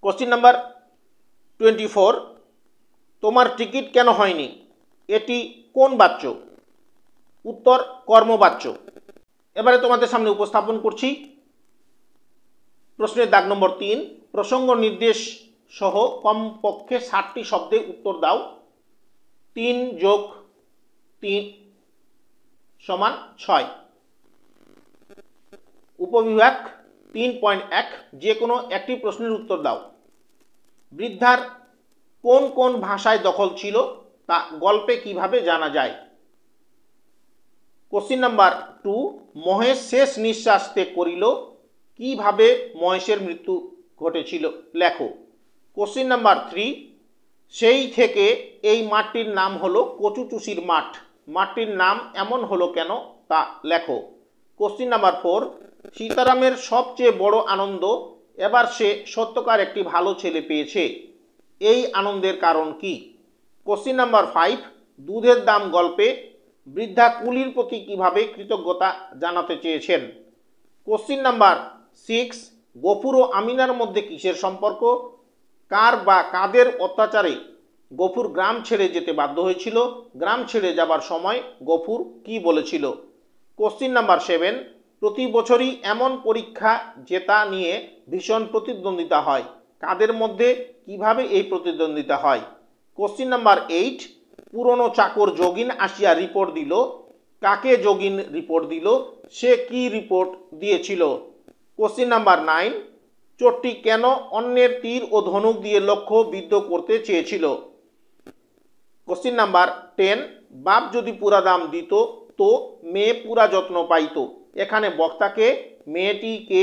কোশ্চিন নাম্বার টোয়েন্টি ফোর তোমার টিকিট কেন হয়নি এটি কোন বাচ্য উত্তর কর্মবাচ্য এবারে তোমাদের সামনে উপস্থাপন করছি প্রশ্নের দাগ নম্বর তিন প্রসঙ্গ নির্দেশ সহ কমপক্ষে ষাটটি শব্দে উত্তর দাও তিন যোগ তিন সমান ছয় উপবিভাগ তিন পয়েন্ট এক যে কোনো একটি প্রশ্নের উত্তর দাও বৃদ্ধার কোন কোন ভাষায় দখল ছিল তা গল্পে কিভাবে জানা যায় কোশ্চিন নাম্বার টু মহেশ শেষ নিঃশ্বাস ত্যাগ করিল কিভাবে মহেশের মৃত্যু ঘটেছিল লেখো কোশ্চিন নাম্বার থ্রি সেই থেকে এই মাঠটির নাম হলো কচুচুসির মাঠ মাঠটির নাম এমন হলো কেন তা লেখো কোশ্চিন নাম্বার ফোর সীতারামের সবচেয়ে বড় আনন্দ এবার সে সত্যকার একটি ভালো ছেলে পেয়েছে এই আনন্দের কারণ কি কোশ্চিন নাম্বার ফাইভ দুধের দাম গল্পে বৃদ্ধা কুলির প্রতি কীভাবে কৃতজ্ঞতা জানাতে চেয়েছেন কোশ্চিন নাম্বার সিক্স গফুর ও আমিনার মধ্যে কিসের সম্পর্ক কার বা কাদের অত্যাচারে গফুর গ্রাম ছেড়ে যেতে বাধ্য হয়েছিল গ্রাম ছেড়ে যাবার সময় গফুর কি বলেছিল কোশ্চিন নাম্বার সেভেন প্রতি বছরই এমন পরীক্ষা জেতা নিয়ে ভীষণ প্রতিদ্বন্দ্বিতা হয় কাদের মধ্যে কিভাবে এই প্রতিদ্বন্দ্বিতা হয় কোশ্চিন নাম্বার এইট পুরনো চাকর যোগিন আসিয়া রিপোর্ট দিল কাকে যোগিন রিপোর্ট দিল সে কি রিপোর্ট দিয়েছিল কোশ্চিন নাম্বার নাইন চোরটি কেন অন্যের তীর ও ধনুক দিয়ে লক্ষ্য বিদ্ধ করতে চেয়েছিল কোশ্চিন নাম্বার টেন বাপ যদি পুরা দাম দিত তো মেয়ে পুরা যত্ন পাইত এখানে বক্তাকে মেয়েটিকে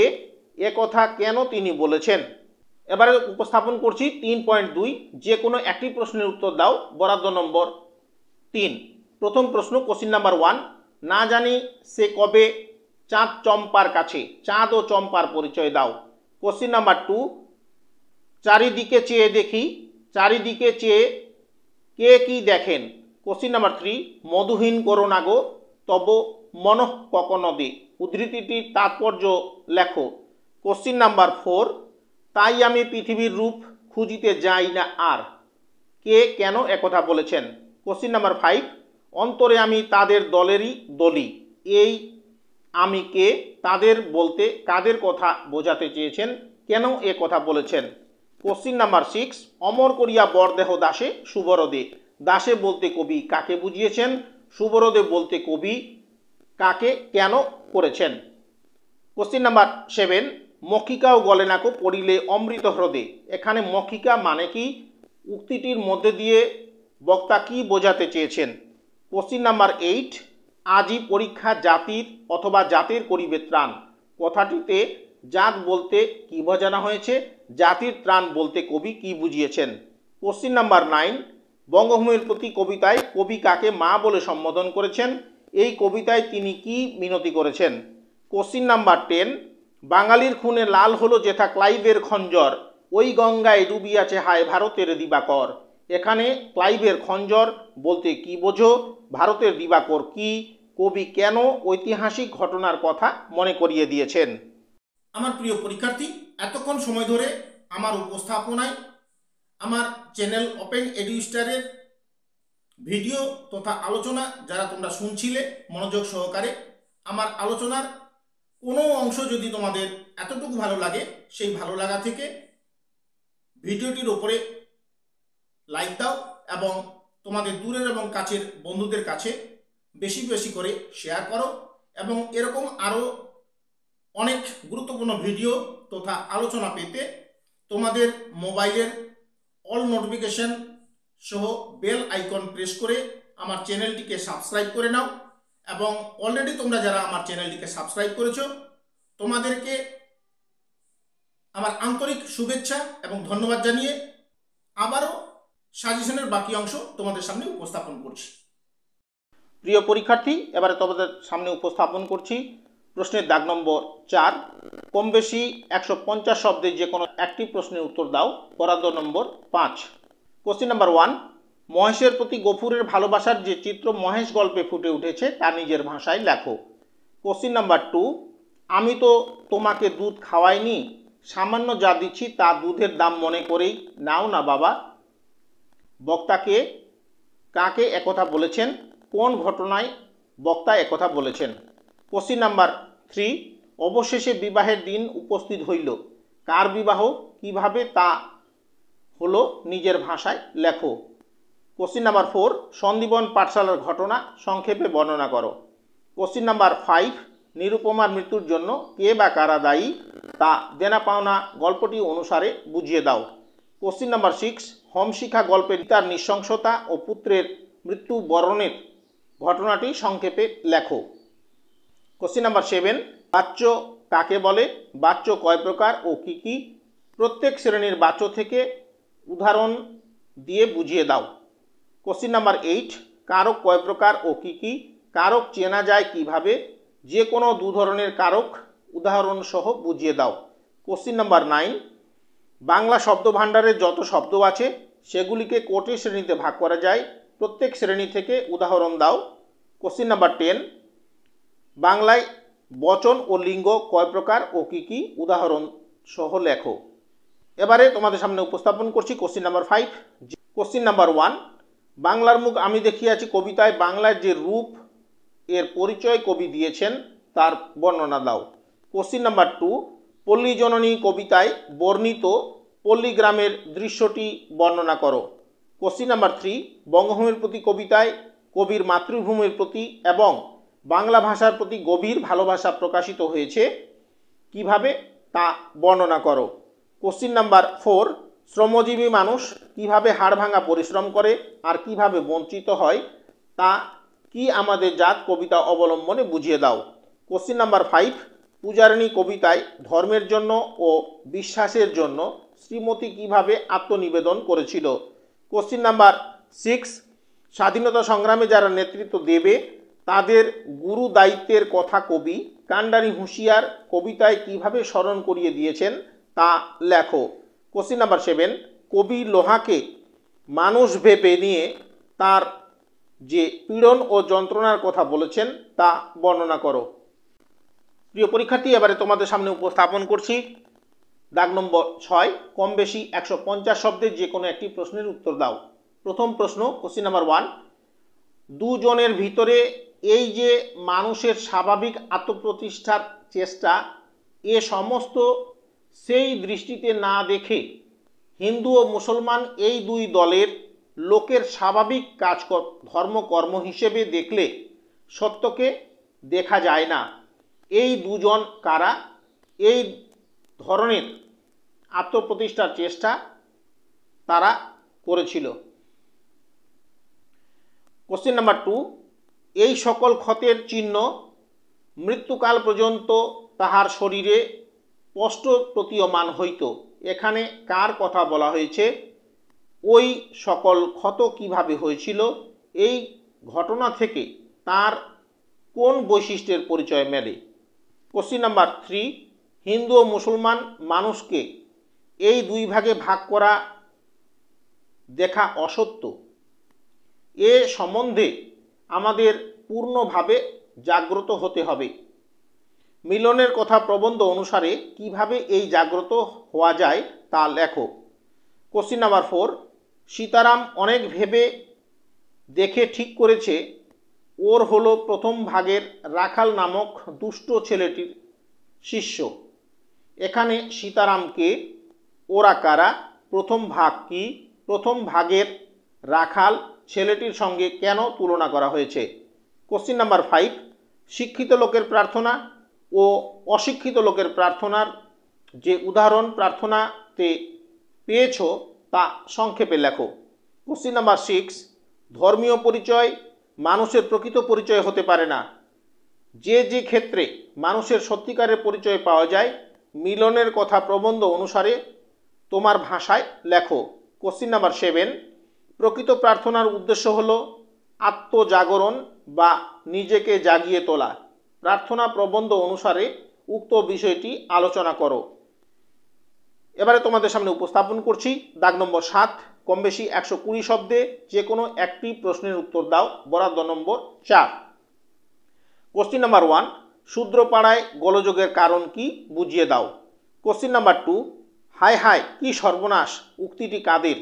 কথা কেন তিনি বলেছেন এবারে উপস্থাপন করছি তিন পয়েন্ট দুই যে কোনো একটি প্রশ্নের উত্তর দাও বরাদ্দ নম্বর তিন প্রথম প্রশ্ন কোশ্চিন নাম্বার ওয়ান না জানি সে কবে চাঁদ চম্পার কাছে চাঁদ ও চম্পার পরিচয় দাও কোশ্চিন নাম্বার টু চারিদিকে চেয়ে দেখি চারিদিকে চেয়ে কে কি দেখেন কোশ্চিন নাম্বার থ্রি মধুহীন করো নাগো তব মনঃ ককনদে উদ্ধৃতিটির তাৎপর্য লেখো কোশ্চিন নাম্বার ফোর তাই আমি পৃথিবীর রূপ খুঁজিতে যাই না আর কে কেন একথা বলেছেন কোশ্চিন নাম্বার ফাইভ অন্তরে আমি তাদের দলেরই দলি এই আমি কে তাদের বলতে কাদের কথা বোঝাতে চেয়েছেন কেন এ কথা বলেছেন কোশ্চিন নাম্বার সিক্স অমর করিয়া বরদেহ দাসে সুবরদে দাসে বলতে কবি কাকে বুঝিয়েছেন সুবরদে বলতে কবি কাকে কেন করেছেন কোশ্চিন নাম্বার সেভেন মক্ষিকাও গলে নাকো পড়িলে অমৃত হ্রদে এখানে মক্ষিকা মানে কি উক্তিটির মধ্যে দিয়ে বক্তা কি বোঝাতে চেয়েছেন কোশ্চিন নাম্বার এইট আজই পরীক্ষা জাতির অথবা জাতির করিবে ত্রাণ কথাটিতে জাত বলতে কী বোঝানো হয়েছে জাতির ত্রাণ বলতে কবি কি বুঝিয়েছেন কোশ্চিন নাম্বার নাইন বঙ্গভূমির প্রতি কবিতায় কবি কাকে মা বলে সম্বোধন করেছেন এই কবিতায় তিনি কি মিনতি করেছেন কোশ্চিন নাম্বার টেন বাঙালির খুনে লাল হলো যেথা ক্লাইভের খঞ্জর ওই গঙ্গায় আছে হায় ভারতের দিবাকর এখানে ক্লাইভের খঞ্জর বলতে কি বোঝো ভারতের দিবাকর কি কবি কেন ঐতিহাসিক ঘটনার কথা মনে করিয়ে দিয়েছেন আমার প্রিয় পরীক্ষার্থী এতক্ষণ সময় ধরে আমার উপস্থাপনায় আমার চ্যানেল ওপেন এডুস্টারের ভিডিও তথা আলোচনা যারা তোমরা শুনছিলে মনোযোগ সহকারে আমার আলোচনার কোনো অংশ যদি তোমাদের এতটুকু ভালো লাগে সেই ভালো লাগা থেকে ভিডিওটির ওপরে লাইক দাও এবং তোমাদের দূরের এবং কাছের বন্ধুদের কাছে বেশি বেশি করে শেয়ার করো এবং এরকম আরও অনেক গুরুত্বপূর্ণ ভিডিও তথা আলোচনা পেতে তোমাদের মোবাইলের অল নোটিফিকেশন সহ বেল আইকন প্রেস করে আমার চ্যানেলটিকে সাবস্ক্রাইব করে নাও এবং অলরেডি তোমরা যারা আমার চ্যানেলটিকে সাবস্ক্রাইব করেছো তোমাদেরকে আমার আন্তরিক শুভেচ্ছা এবং ধন্যবাদ জানিয়ে আবারও সাজেশনের বাকি অংশ তোমাদের সামনে উপস্থাপন করছি প্রিয় পরীক্ষার্থী এবারে তোমাদের সামনে উপস্থাপন করছি প্রশ্নের দাগ নম্বর চার কম বেশি একশো পঞ্চাশ শব্দের যে কোনো একটি প্রশ্নের উত্তর দাও বরাদ্দ নম্বর পাঁচ কোশ্চিন নাম্বার ওয়ান মহেশের প্রতি গফুরের ভালোবাসার যে চিত্র মহেশ গল্পে ফুটে উঠেছে তা নিজের ভাষায় লেখো কোশ্চিন নাম্বার টু আমি তো তোমাকে দুধ খাওয়াইনি সামান্য যা দিচ্ছি তা দুধের দাম মনে করেই নাও না বাবা বক্তাকে কাকে একথা বলেছেন কোন ঘটনায় বক্তা একথা বলেছেন কোশ্চিন নাম্বার থ্রি অবশেষে বিবাহের দিন উপস্থিত হইল কার বিবাহ কিভাবে তা হলো নিজের ভাষায় লেখো কোশ্চিন নাম্বার ফোর সন্দীবন পাঠশালার ঘটনা সংক্ষেপে বর্ণনা করো কোশ্চিন নাম্বার ফাইভ নিরুপমার মৃত্যুর জন্য কে বা কারা দায়ী তা দেনা পাওনা গল্পটি অনুসারে বুঝিয়ে দাও কোশ্চিন নাম্বার সিক্স হোম শিক্ষা গল্পের তার নৃশংসতা ও পুত্রের মৃত্যু বরণের ঘটনাটি সংক্ষেপে লেখো কোশ্চিন নাম্বার সেভেন বাচ্য কাকে বলে বাচ্য কয় প্রকার ও কি কি প্রত্যেক শ্রেণীর বাচ্য থেকে উদাহরণ দিয়ে বুঝিয়ে দাও কোশ্চিন নাম্বার এইট কারক কয় প্রকার ও কি কি কারক চেনা যায় কিভাবে যে কোনো দু ধরনের কারক উদাহরণ সহ বুঝিয়ে দাও কোশ্চিন নাম্বার নাইন বাংলা শব্দ ভাণ্ডারের যত শব্দ আছে সেগুলিকে কোটি শ্রেণীতে ভাগ করা যায় প্রত্যেক শ্রেণী থেকে উদাহরণ দাও কোশ্চিন নাম্বার টেন বাংলায় বচন ও লিঙ্গ কয় প্রকার ও কী কী উদাহরণ সহ লেখো এবারে তোমাদের সামনে উপস্থাপন করছি question number five question number one বাংলার মুখ আমি দেখিয়াছি কবিতায় বাংলার যে রূপ এর পরিচয় কবি দিয়েছেন তার বর্ণনা দাও কোশ্চিন নাম্বার টু পল্লী জননী কবিতায় বর্ণিত পল্লীগ্রামের দৃশ্যটি বর্ণনা করো কোশ্চিন নাম্বার থ্রি বঙ্গভূমির প্রতি কবিতায় কবির মাতৃভূমির প্রতি এবং বাংলা ভাষার প্রতি গভীর ভালোবাসা প্রকাশিত হয়েছে কিভাবে তা বর্ণনা করো কোশ্চিন নাম্বার ফোর শ্রমজীবী মানুষ কিভাবে ভাঙা পরিশ্রম করে আর কিভাবে বঞ্চিত হয় তা কি আমাদের জাত কবিতা অবলম্বনে বুঝিয়ে দাও কোশ্চিন নাম্বার ফাইভ পূজারিণী কবিতায় ধর্মের জন্য ও বিশ্বাসের জন্য শ্রীমতী কিভাবে আত্মনিবেদন করেছিল কোশ্চিন নাম্বার সিক্স স্বাধীনতা সংগ্রামে যারা নেতৃত্ব দেবে তাদের গুরু দায়িত্বের কথা কবি কান্ডারি হুঁশিয়ার কবিতায় কিভাবে স্মরণ করিয়ে দিয়েছেন তা লেখো কোশ্চিন নাম্বার সেভেন কবি লোহাকে মানুষ ভেবে নিয়ে তার যে পীড়ন ও যন্ত্রণার কথা বলেছেন তা বর্ণনা করো প্রিয় পরীক্ষার্থী এবারে তোমাদের সামনে উপস্থাপন করছি দাগ নম্বর ছয় কম বেশি একশো পঞ্চাশ শব্দের যে কোনো একটি প্রশ্নের উত্তর দাও প্রথম প্রশ্ন কোশ্চিন নাম্বার ওয়ান দুজনের ভিতরে এই যে মানুষের স্বাভাবিক আত্মপ্রতিষ্ঠার চেষ্টা এ সমস্ত সেই দৃষ্টিতে না দেখে হিন্দু ও মুসলমান এই দুই দলের লোকের স্বাভাবিক কাজ ধর্মকর্ম হিসেবে দেখলে সত্যকে দেখা যায় না এই দুজন কারা এই ধরনের আত্মপ্রতিষ্ঠার চেষ্টা তারা করেছিল কোশ্চেন নাম্বার টু এই সকল ক্ষতের চিহ্ন মৃত্যুকাল পর্যন্ত তাহার শরীরে স্পষ্ট প্রতীয়মান হইত এখানে কার কথা বলা হয়েছে ওই সকল ক্ষত কিভাবে হয়েছিল এই ঘটনা থেকে তার কোন বৈশিষ্ট্যের পরিচয় মেলে কোশ্চিন নাম্বার থ্রি হিন্দু ও মুসলমান মানুষকে এই দুই ভাগে ভাগ করা দেখা অসত্য এ সম্বন্ধে আমাদের পূর্ণভাবে জাগ্রত হতে হবে মিলনের কথা প্রবন্ধ অনুসারে কিভাবে এই জাগ্রত হওয়া যায় তা লেখো কোশ্চিন নাম্বার ফোর সীতারাম অনেক ভেবে দেখে ঠিক করেছে ওর হলো প্রথম ভাগের রাখাল নামক দুষ্ট ছেলেটির শিষ্য এখানে সীতারামকে ওরা কারা প্রথম ভাগ কি প্রথম ভাগের রাখাল ছেলেটির সঙ্গে কেন তুলনা করা হয়েছে কোশ্চিন নাম্বার ফাইভ শিক্ষিত লোকের প্রার্থনা ও অশিক্ষিত লোকের প্রার্থনার যে উদাহরণ প্রার্থনাতে পেয়েছ তা সংক্ষেপে লেখো কোশ্চিন নাম্বার সিক্স ধর্মীয় পরিচয় মানুষের প্রকৃত পরিচয় হতে পারে না যে যে ক্ষেত্রে মানুষের সত্যিকারের পরিচয় পাওয়া যায় মিলনের কথা প্রবন্ধ অনুসারে তোমার ভাষায় লেখো কোশ্চিন নাম্বার সেভেন প্রকৃত প্রার্থনার উদ্দেশ্য হল আত্মজাগরণ বা নিজেকে জাগিয়ে তোলা প্রার্থনা প্রবন্ধ অনুসারে উক্ত বিষয়টি আলোচনা করো এবারে তোমাদের সামনে উপস্থাপন করছি দাগ নম্বর সাত কম বেশি একশো কুড়ি শব্দে যে কোনো একটি প্রশ্নের উত্তর দাও বরাদ্দ নম্বর চার কোশ্চিন নাম্বার ওয়ান শূদ্রপাড়ায় গোলযোগের কারণ কি বুঝিয়ে দাও কোশ্চিন নাম্বার টু হায় হায় কি সর্বনাশ উক্তিটি কাদের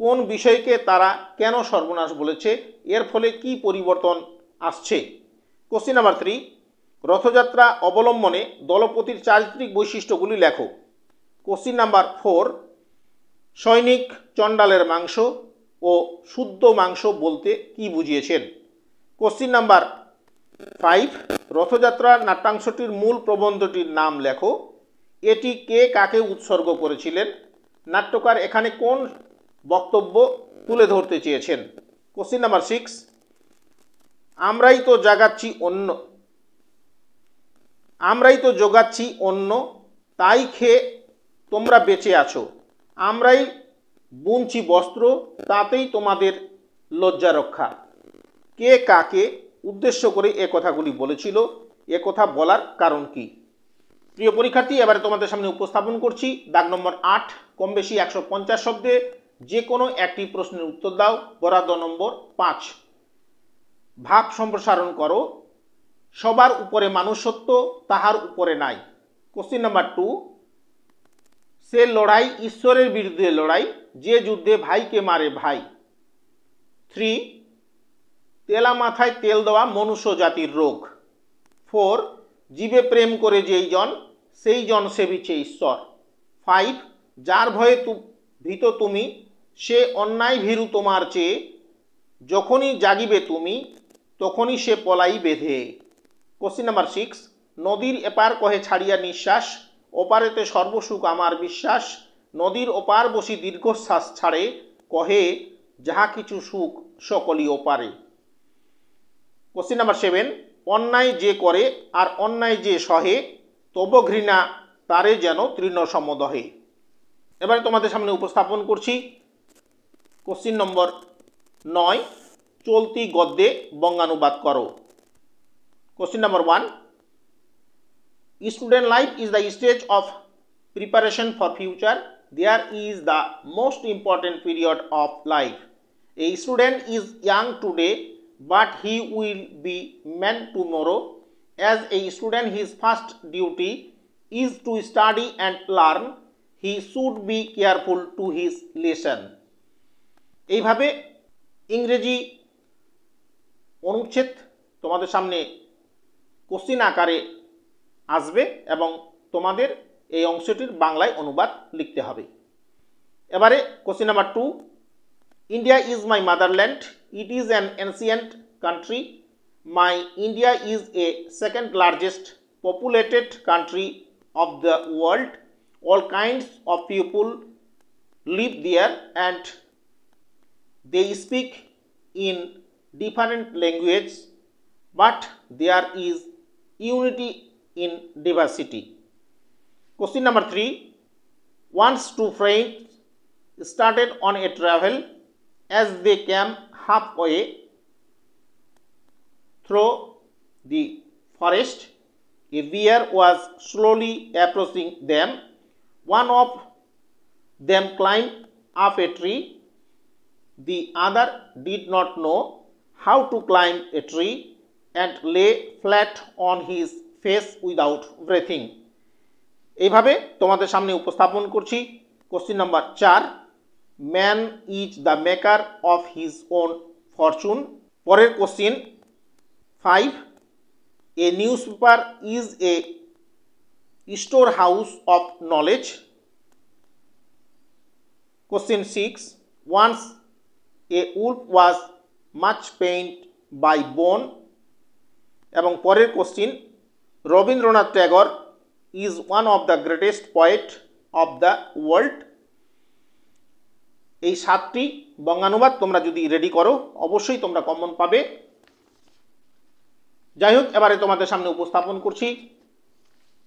কোন বিষয়কে তারা কেন সর্বনাশ বলেছে এর ফলে কি পরিবর্তন আসছে কোশ্চিন নাম্বার থ্রি রথযাত্রা অবলম্বনে দলপতির চারিত্রিক বৈশিষ্ট্যগুলি লেখো কোশ্চিন নাম্বার ফোর সৈনিক চণ্ডালের মাংস ও শুদ্ধ মাংস বলতে কি বুঝিয়েছেন কোশ্চিন নাম্বার ফাইভ রথযাত্রার নাট্যাংশটির মূল প্রবন্ধটির নাম লেখো এটি কে কাকে উৎসর্গ করেছিলেন নাট্যকার এখানে কোন বক্তব্য তুলে ধরতে চেয়েছেন কোশ্চিন নাম্বার সিক্স আমরাই তো জাগাচ্ছি অন্য আমরাই তো জোগাচ্ছি অন্য তাই খেয়ে তোমরা বেঁচে আছো আমরাই বুনছি বস্ত্র তাতেই তোমাদের লজ্জা রক্ষা কে কাকে উদ্দেশ্য করে এ কথাগুলি বলেছিল এ কথা বলার কারণ কি প্রিয় পরীক্ষার্থী এবারে তোমাদের সামনে উপস্থাপন করছি দাগ নম্বর আট কম বেশি একশো পঞ্চাশ শব্দে যে কোনো একটি প্রশ্নের উত্তর দাও বরাদ্দ নম্বর পাঁচ ভাব সম্প্রসারণ করো সবার উপরে মানুষ সত্য তাহার উপরে নাই কোশ্চিন নাম্বার টু সে লড়াই ঈশ্বরের বিরুদ্ধে লড়াই যে যুদ্ধে ভাইকে মারে ভাই থ্রি তেলা মাথায় তেল দেওয়া মনুষ্য জাতির রোগ ফোর জীবে প্রেম করে যেই জন সেই জন সেবিছে ঈশ্বর ফাইভ যার ভয়ে তু ভীত তুমি সে অন্যায় ভীরু তোমার চেয়ে যখনই জাগিবে তুমি তখনই সে পলাই বেঁধে কোশ্চিন নাম্বার সিক্স নদীর এপার কহে ছাড়িয়া নিঃশ্বাস ওপারেতে সর্বসুখ আমার বিশ্বাস নদীর ওপার বসি দীর্ঘশ্বাস ছাড়ে কহে যাহা কিছু সুখ সকলই ওপারে কোশ্চিন নাম্বার সেভেন অন্যায় যে করে আর অন্যায় যে সহে তব ঘৃণা তারে যেন তৃণ সমদহে এবারে তোমাদের সামনে উপস্থাপন করছি কোশ্চিন নম্বর নয় চলতি গদ্যে বঙ্গানুবাদ করো question number one student life is the stage of preparation for future there is the most important period of life a student is young today but he will be man tomorrow. As a student, his first duty is to study and learn. He should be careful to his lesson. এইভাবে ইংরেজি অনুচ্ছেদ তোমাদের সামনে question আকারে আসবে এবং তোমাদের এই অংশটির বাংলায় অনুবাদ লিখতে হবে এবারে question number two India is my motherland. It is an ancient country. My India is a second largest populated country of the world. All kinds of people live there and they speak in different languages but there is unity in diversity. Question number 3. Once two friends started on a travel as they came halfway through the forest, a bear was slowly approaching them. One of them climbed up a tree. The other did not know how to climb a tree and lay flat on his face without breathing. এইভাবে তোমাদের সামনে উপস্থাপন করছি question number চার man is the maker of his own fortune পরের question five a newspaper is a storehouse of knowledge question six once a wolf was much pained by bone এবং পরের question Rabindranath Tagore is one of the greatest poet of the world এই সাতটি বঙ্গানুবাদ তোমরা যদি ready করো অবশ্যই তোমরা common পাবে যাই হোক এবারে তোমাদের সামনে উপস্থাপন করছি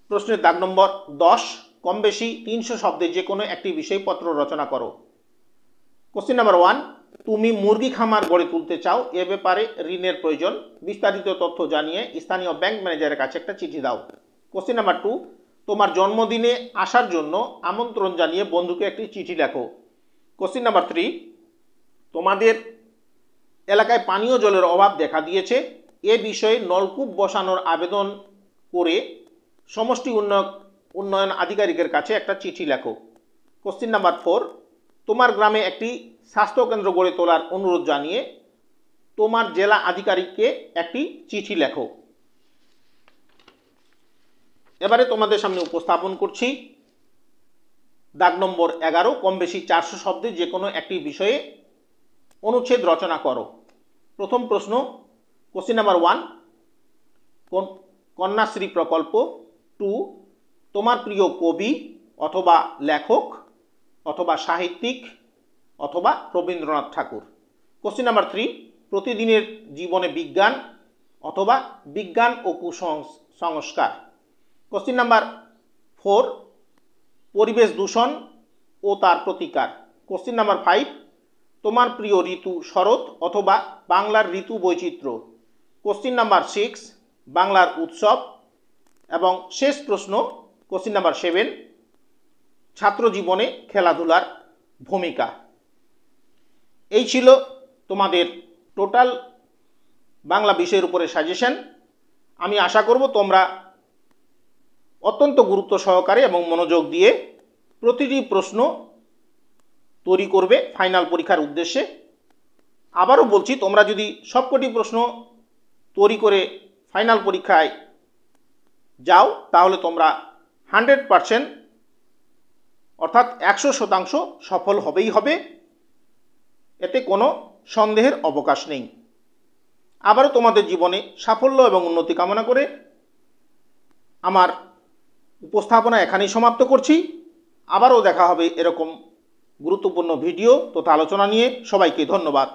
প্রশ্নের দাগ নম্বর দশ কম বেশি তিনশো শব্দে যে কোনো একটি বিষয়পত্র রচনা করো কোশ্চেন নাম্বার ওয়ান তুমি মুরগি খামার গড়ে তুলতে চাও এ ব্যাপারে ঋণের প্রয়োজন বিস্তারিত তথ্য জানিয়ে স্থানীয় ব্যাংক ম্যানেজারের কাছে একটা চিঠি দাও কোশ্চেন নাম্বার টু তোমার জন্মদিনে আসার জন্য আমন্ত্রণ জানিয়ে বন্ধুকে একটি চিঠি লেখো কোশ্চিন নাম্বার থ্রি তোমাদের এলাকায় পানীয় জলের অভাব দেখা দিয়েছে এ বিষয়ে নলকূপ বসানোর আবেদন করে সমষ্টি উন্নয়ন উন্নয়ন আধিকারিকের কাছে একটা চিঠি লেখো কোশ্চিন নাম্বার ফোর তোমার গ্রামে একটি স্বাস্থ্যকেন্দ্র গড়ে তোলার অনুরোধ জানিয়ে তোমার জেলা আধিকারিককে একটি চিঠি লেখো এবারে তোমাদের সামনে উপস্থাপন করছি দাগ নম্বর এগারো কম বেশি চারশো শব্দে যে কোনো একটি বিষয়ে অনুচ্ছেদ রচনা করো প্রথম প্রশ্ন কোশ্চিন নাম্বার ওয়ান কন্যাশ্রী প্রকল্প টু তোমার প্রিয় কবি অথবা লেখক অথবা সাহিত্যিক অথবা Rabindranath Thakur question number three প্রতিদিনের জীবনে বিজ্ঞান অথবা বিজ্ঞান ও কুসংস্কার কোশ্চিন নাম্বার ফোর পরিবেশ দূষণ ও তার প্রতিকার কোশ্চিন নাম্বার ফাইভ তোমার প্রিয় ঋতু শরৎ অথবা বাংলার ঋতু বৈচিত্র্য কোশ্চিন নাম্বার সিক্স বাংলার উৎসব এবং শেষ প্রশ্ন কোশ্চিন নাম্বার সেভেন ছাত্র জীবনে খেলাধুলার ভূমিকা এই ছিল তোমাদের টোটাল বাংলা বিষয়ের উপরে সাজেশন আমি আশা করব তোমরা অত্যন্ত গুরুত্ব সহকারে এবং মনোযোগ দিয়ে প্রতিটি প্রশ্ন তৈরি করবে ফাইনাল পরীক্ষার উদ্দেশ্যে আবারও বলছি তোমরা যদি সবকটি প্রশ্ন তৈরি করে ফাইনাল পরীক্ষায় যাও তাহলে তোমরা হান্ড্রেড পারসেন্ট অর্থাৎ একশো শতাংশ সফল হবেই হবে এতে কোনো সন্দেহের অবকাশ নেই আবারও তোমাদের জীবনে সাফল্য এবং উন্নতি কামনা করে আমার উপস্থাপনা এখানেই সমাপ্ত করছি আবারও দেখা হবে এরকম গুরুত্বপূর্ণ ভিডিও তথা আলোচনা নিয়ে সবাইকে ধন্যবাদ